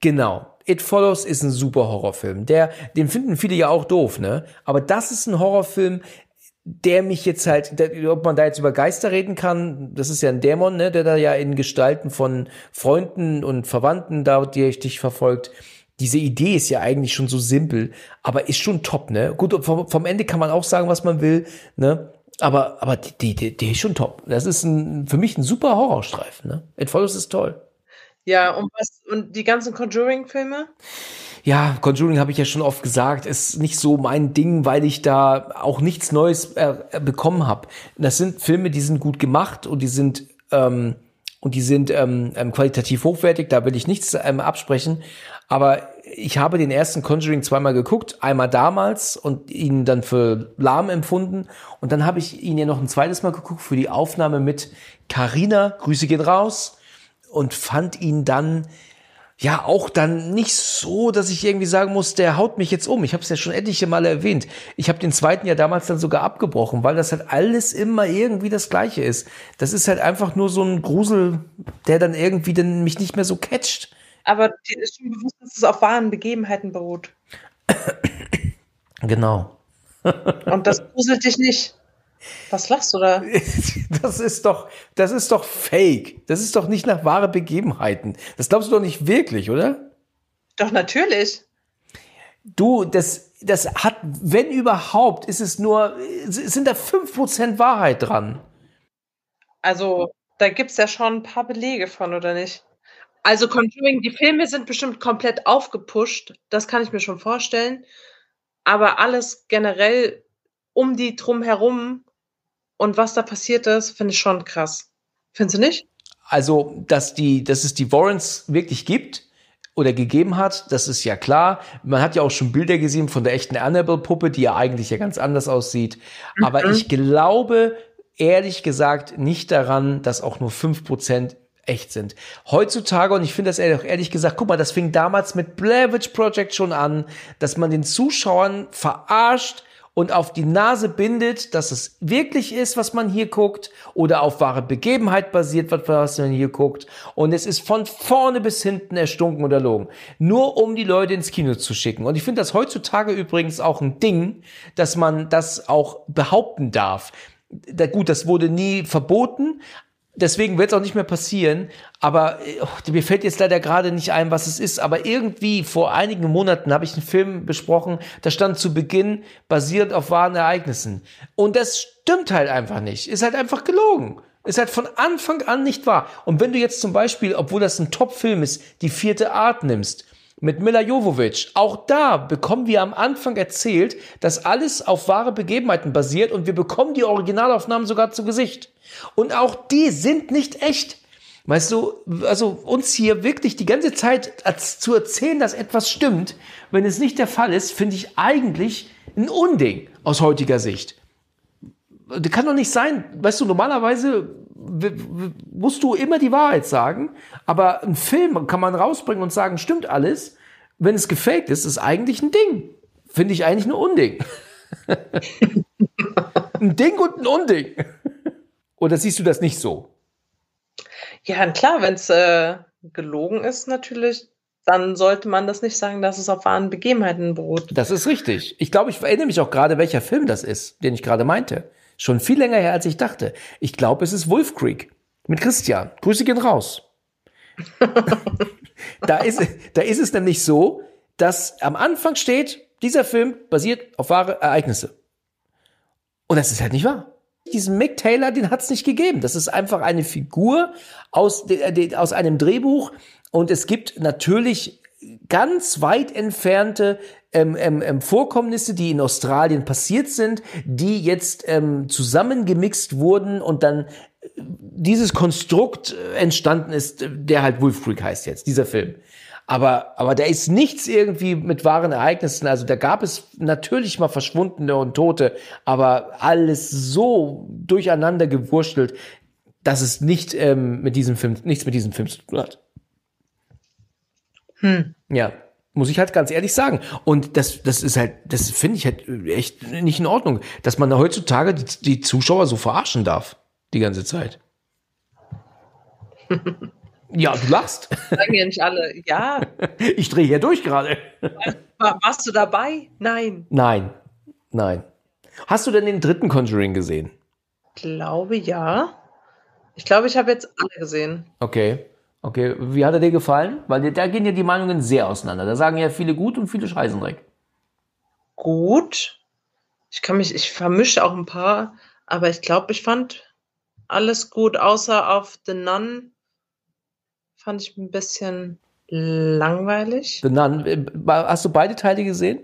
Genau. It Follows ist ein super Horrorfilm. Der, den finden viele ja auch doof, ne? Aber das ist ein Horrorfilm, der mich jetzt halt, der, ob man da jetzt über Geister reden kann, das ist ja ein Dämon, ne, der da ja in Gestalten von Freunden und Verwandten da die dich verfolgt. Diese Idee ist ja eigentlich schon so simpel, aber ist schon top, ne? Gut, vom, vom Ende kann man auch sagen, was man will, ne? Aber, aber die, die, die ist schon top. Das ist ein, für mich ein super Horrorstreifen, ne? It Follows ist toll. Ja, und, was, und die ganzen Conjuring-Filme? Ja, Conjuring habe ich ja schon oft gesagt, ist nicht so mein Ding, weil ich da auch nichts Neues äh, bekommen habe. Das sind Filme, die sind gut gemacht und die sind ähm, und die sind ähm, ähm qualitativ hochwertig, da will ich nichts ähm, absprechen. Aber ich habe den ersten Conjuring zweimal geguckt, einmal damals und ihn dann für lahm empfunden. Und dann habe ich ihn ja noch ein zweites Mal geguckt für die Aufnahme mit Carina. Grüße gehen raus und fand ihn dann ja auch dann nicht so, dass ich irgendwie sagen muss, der haut mich jetzt um. Ich habe es ja schon etliche Male erwähnt. Ich habe den zweiten ja damals dann sogar abgebrochen, weil das halt alles immer irgendwie das Gleiche ist. Das ist halt einfach nur so ein Grusel, der dann irgendwie dann mich nicht mehr so catcht. Aber dir ist schon bewusst, dass es auf wahren Begebenheiten beruht. Genau. Und das gruselt dich nicht. Was lachst du da? Das ist doch, das ist doch fake. Das ist doch nicht nach wahre Begebenheiten. Das glaubst du doch nicht wirklich, oder? Doch, natürlich. Du, das, das hat, wenn überhaupt, ist es nur, sind da 5% Wahrheit dran. Also, da gibt es ja schon ein paar Belege von, oder nicht? Also, Conjuring, die Filme sind bestimmt komplett aufgepusht. Das kann ich mir schon vorstellen. Aber alles generell um die drumherum und was da passiert ist, finde ich schon krass. Findest du nicht? Also, dass, die, dass es die Warrants wirklich gibt oder gegeben hat, das ist ja klar. Man hat ja auch schon Bilder gesehen von der echten Annabelle-Puppe, die ja eigentlich ja ganz anders aussieht. Mhm. Aber ich glaube, ehrlich gesagt nicht daran, dass auch nur fünf Prozent echt sind. Heutzutage, und ich finde das ehrlich, ehrlich gesagt, guck mal, das fing damals mit Blavich Project schon an, dass man den Zuschauern verarscht, und auf die Nase bindet, dass es wirklich ist, was man hier guckt oder auf wahre Begebenheit basiert was man hier guckt und es ist von vorne bis hinten erstunken oder logen. Nur um die Leute ins Kino zu schicken. Und ich finde das heutzutage übrigens auch ein Ding, dass man das auch behaupten darf. Da, gut, das wurde nie verboten, deswegen wird es auch nicht mehr passieren. Aber äh, oh, mir fällt jetzt leider gerade nicht ein, was es ist. Aber irgendwie vor einigen Monaten habe ich einen Film besprochen, da stand zu Beginn basierend auf wahren Ereignissen. Und das stimmt halt einfach nicht. Ist halt einfach gelogen. Ist halt von Anfang an nicht wahr. Und wenn du jetzt zum Beispiel, obwohl das ein Top-Film ist, die vierte Art nimmst mit Mila Jovovic. Auch da bekommen wir am Anfang erzählt, dass alles auf wahre Begebenheiten basiert und wir bekommen die Originalaufnahmen sogar zu Gesicht. Und auch die sind nicht echt. Weißt du, also uns hier wirklich die ganze Zeit zu erzählen, dass etwas stimmt, wenn es nicht der Fall ist, finde ich eigentlich ein Unding aus heutiger Sicht. Das kann doch nicht sein. Weißt du, normalerweise musst du immer die Wahrheit sagen. Aber ein Film kann man rausbringen und sagen, stimmt alles. Wenn es gefaked ist, ist eigentlich ein Ding. Finde ich eigentlich nur Unding. ein Ding und ein Unding. Oder siehst du das nicht so? Ja, klar, wenn es äh, gelogen ist, natürlich, dann sollte man das nicht sagen, dass es auf wahren Begebenheiten beruht. Das ist richtig. Ich glaube, ich erinnere mich auch gerade, welcher Film das ist, den ich gerade meinte. Schon viel länger her, als ich dachte. Ich glaube, es ist Wolf Creek mit Christian. Grüße gehen raus. da, ist, da ist es nämlich so, dass am Anfang steht, dieser Film basiert auf wahre Ereignisse. Und das ist halt nicht wahr. Diesen Mick Taylor, den hat es nicht gegeben. Das ist einfach eine Figur aus, äh, aus einem Drehbuch. Und es gibt natürlich ganz weit entfernte ähm, ähm, ähm, Vorkommnisse, die in Australien passiert sind, die jetzt ähm, zusammengemixt wurden und dann äh, dieses Konstrukt äh, entstanden ist, äh, der halt Wolf Creek heißt jetzt, dieser Film. Aber, aber da ist nichts irgendwie mit wahren Ereignissen. Also da gab es natürlich mal Verschwundene und Tote, aber alles so durcheinander gewurschtelt, dass es nicht ähm, mit diesem Film, nichts mit diesem Film zu tun hat. Hm. Ja. Muss ich halt ganz ehrlich sagen. Und das, das ist halt, das finde ich halt echt nicht in Ordnung, dass man da heutzutage die, die Zuschauer so verarschen darf. Die ganze Zeit. Ja, du lachst. Sagen ja nicht alle, ja. Ich drehe hier durch gerade. Warst du dabei? Nein. Nein, nein. Hast du denn den dritten Conjuring gesehen? Ich glaube ja. Ich glaube, ich habe jetzt alle gesehen. Okay. Okay, wie hat er dir gefallen? Weil da gehen ja die Meinungen sehr auseinander. Da sagen ja viele gut und viele scheißen direkt. Gut. Ich kann mich, ich vermische auch ein paar, aber ich glaube, ich fand alles gut, außer auf The Nun fand ich ein bisschen langweilig. The Nun, äh, hast du beide Teile gesehen?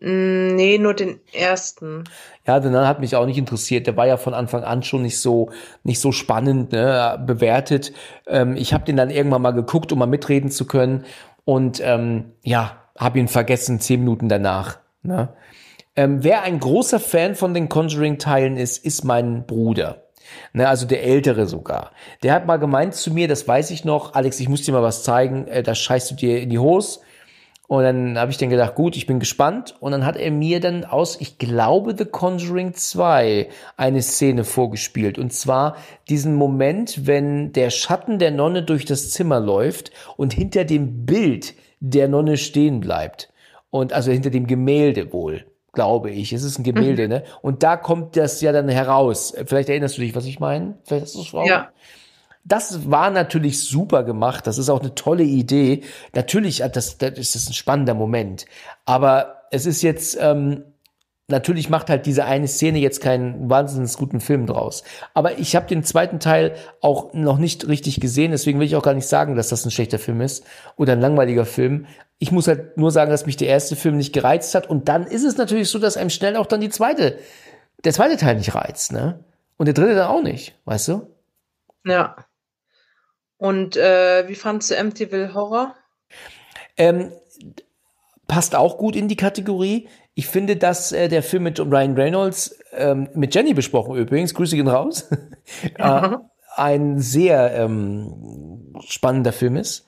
Hm, nee, nur den ersten. Ja, den hat mich auch nicht interessiert. Der war ja von Anfang an schon nicht so, nicht so spannend ne, bewertet. Ähm, ich habe den dann irgendwann mal geguckt, um mal mitreden zu können. Und ähm, ja, habe ihn vergessen, zehn Minuten danach. Ne? Ähm, wer ein großer Fan von den Conjuring-Teilen ist, ist mein Bruder. Ne, also der Ältere sogar. Der hat mal gemeint zu mir, das weiß ich noch, Alex, ich muss dir mal was zeigen, äh, das scheißt du dir in die Hose. Und dann habe ich dann gedacht, gut, ich bin gespannt. Und dann hat er mir dann aus, ich glaube, The Conjuring 2 eine Szene vorgespielt. Und zwar diesen Moment, wenn der Schatten der Nonne durch das Zimmer läuft und hinter dem Bild der Nonne stehen bleibt. Und also hinter dem Gemälde wohl, glaube ich. Es ist ein Gemälde, mhm. ne? Und da kommt das ja dann heraus. Vielleicht erinnerst du dich, was ich meine? Vielleicht hast du es Ja. Das war natürlich super gemacht. Das ist auch eine tolle Idee. Natürlich, äh, das, das ist ein spannender Moment. Aber es ist jetzt, ähm, natürlich macht halt diese eine Szene jetzt keinen wahnsinnig guten Film draus. Aber ich habe den zweiten Teil auch noch nicht richtig gesehen, deswegen will ich auch gar nicht sagen, dass das ein schlechter Film ist oder ein langweiliger Film. Ich muss halt nur sagen, dass mich der erste Film nicht gereizt hat. Und dann ist es natürlich so, dass einem schnell auch dann die zweite, der zweite Teil nicht reizt, ne? Und der dritte dann auch nicht, weißt du? Ja. Und äh, wie fandest du Amityville Horror? Ähm, passt auch gut in die Kategorie. Ich finde, dass äh, der Film mit Ryan Reynolds, ähm, mit Jenny besprochen übrigens, Grüße gehen raus, äh, ein sehr ähm, spannender Film ist.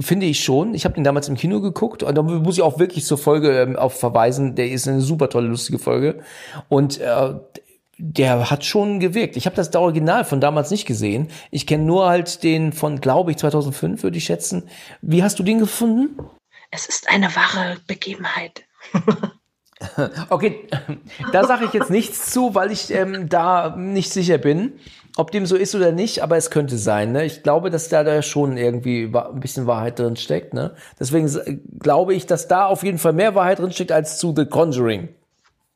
Finde ich schon. Ich habe den damals im Kino geguckt und da muss ich auch wirklich zur Folge ähm, auf verweisen. Der ist eine super tolle, lustige Folge. Und äh, der hat schon gewirkt. Ich habe das Original von damals nicht gesehen. Ich kenne nur halt den von, glaube ich, 2005, würde ich schätzen. Wie hast du den gefunden? Es ist eine wahre Begebenheit. okay, da sage ich jetzt nichts zu, weil ich ähm, da nicht sicher bin, ob dem so ist oder nicht, aber es könnte sein. Ne? Ich glaube, dass da, da schon irgendwie ein bisschen Wahrheit drin steckt. Ne? Deswegen glaube ich, dass da auf jeden Fall mehr Wahrheit drin steckt als zu The Conjuring.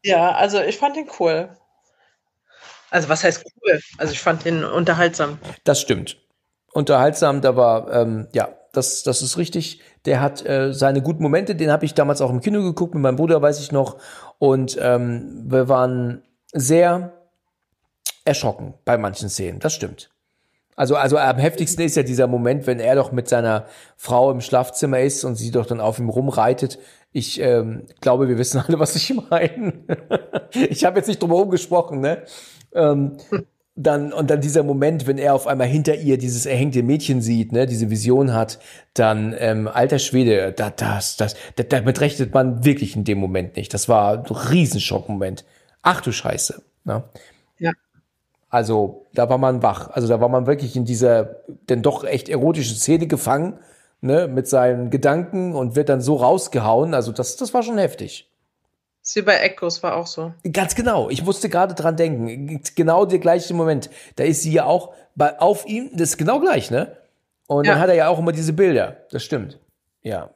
Ja, also ich fand den cool. Also was heißt cool? Also ich fand den unterhaltsam. Das stimmt. Unterhaltsam, da war, ähm, ja, das, das ist richtig. Der hat äh, seine guten Momente, den habe ich damals auch im Kino geguckt, mit meinem Bruder weiß ich noch. Und ähm, wir waren sehr erschrocken bei manchen Szenen, das stimmt. Also, also am heftigsten ist ja dieser Moment, wenn er doch mit seiner Frau im Schlafzimmer ist und sie doch dann auf ihm rumreitet. Ich ähm, glaube, wir wissen alle, was ich meine. ich habe jetzt nicht drum herum gesprochen, ne? Ähm, hm. dann, und dann dieser Moment, wenn er auf einmal hinter ihr dieses erhängte Mädchen sieht, ne, diese Vision hat, dann, ähm, alter Schwede, da, das, das, da, damit rechnet man wirklich in dem Moment nicht. Das war ein Riesenschockmoment. Ach du Scheiße. Ne? Ja. Also, da war man wach. Also, da war man wirklich in dieser, denn doch echt erotischen Szene gefangen, ne, mit seinen Gedanken und wird dann so rausgehauen. Also, das, das war schon heftig wie bei Echos war auch so. Ganz genau. Ich musste gerade dran denken. Genau der gleiche Moment. Da ist sie ja auch bei, auf ihm, das ist genau gleich, ne? Und ja. dann hat er ja auch immer diese Bilder. Das stimmt. Ja.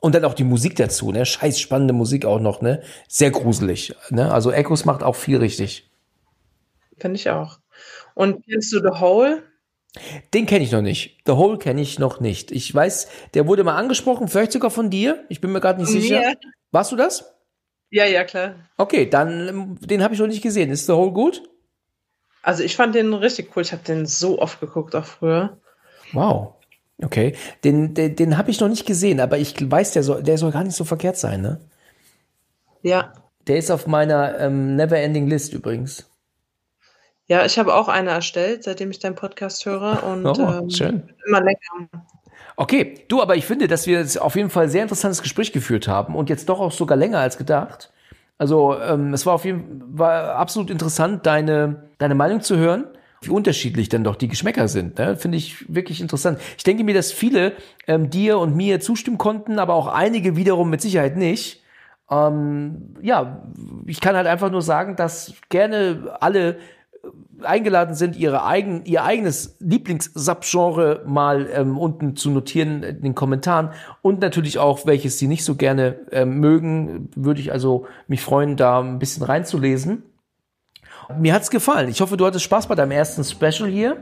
Und dann auch die Musik dazu, ne? Scheiß spannende Musik auch noch, ne? Sehr gruselig, ne? Also Echoes macht auch viel richtig. Finde ich auch. Und kennst du The Hole? Den kenne ich noch nicht. The Hole kenne ich noch nicht. Ich weiß, der wurde mal angesprochen, vielleicht sogar von dir. Ich bin mir gerade nicht sicher. Ja. Warst du das? Ja, ja, klar. Okay, dann ähm, den habe ich noch nicht gesehen. Ist The Hole gut? Also ich fand den richtig cool. Ich habe den so oft geguckt, auch früher. Wow. Okay. Den, den, den habe ich noch nicht gesehen, aber ich weiß, der soll, der soll gar nicht so verkehrt sein, ne? Ja. Der ist auf meiner ähm, Neverending List übrigens. Ja, ich habe auch eine erstellt, seitdem ich deinen Podcast höre. Und, oh, ähm, schön. Immer länger. Okay, du, aber ich finde, dass wir jetzt auf jeden Fall sehr interessantes Gespräch geführt haben und jetzt doch auch sogar länger als gedacht. Also ähm, es war auf jeden Fall war absolut interessant, deine, deine Meinung zu hören, wie unterschiedlich dann doch die Geschmäcker sind. Ne? Finde ich wirklich interessant. Ich denke mir, dass viele ähm, dir und mir zustimmen konnten, aber auch einige wiederum mit Sicherheit nicht. Ähm, ja, ich kann halt einfach nur sagen, dass gerne alle eingeladen sind, ihre eigen, ihr eigenes Lieblings-Subgenre mal ähm, unten zu notieren in den Kommentaren und natürlich auch, welches sie nicht so gerne äh, mögen, würde ich also mich freuen, da ein bisschen reinzulesen. Mir hat es gefallen. Ich hoffe, du hattest Spaß bei deinem ersten Special hier.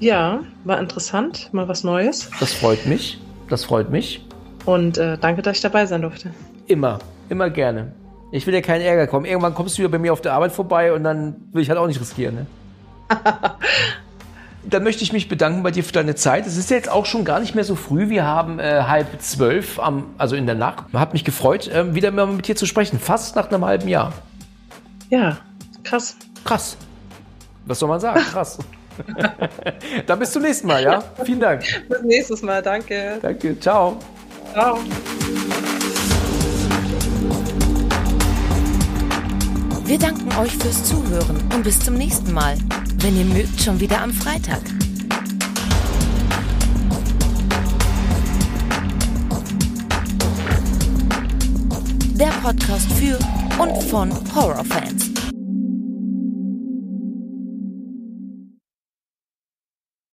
Ja, war interessant, mal was Neues. Das freut mich. Das freut mich. Und äh, danke, dass ich dabei sein durfte. Immer, immer gerne. Ich will ja keinen Ärger kommen. Irgendwann kommst du wieder bei mir auf der Arbeit vorbei und dann will ich halt auch nicht riskieren. Ne? dann möchte ich mich bedanken bei dir für deine Zeit. Es ist jetzt auch schon gar nicht mehr so früh. Wir haben äh, halb zwölf, am, also in der Nacht. Hat mich gefreut, äh, wieder mal mit dir zu sprechen. Fast nach einem halben Jahr. Ja, krass. Krass. Was soll man sagen? Krass. dann bis zum nächsten Mal, ja? Vielen Dank. Bis nächstes Mal, danke. Danke, ciao. Ciao. Wir danken euch fürs Zuhören und bis zum nächsten Mal. Wenn ihr mögt, schon wieder am Freitag. Der Podcast für und von Horrorfans.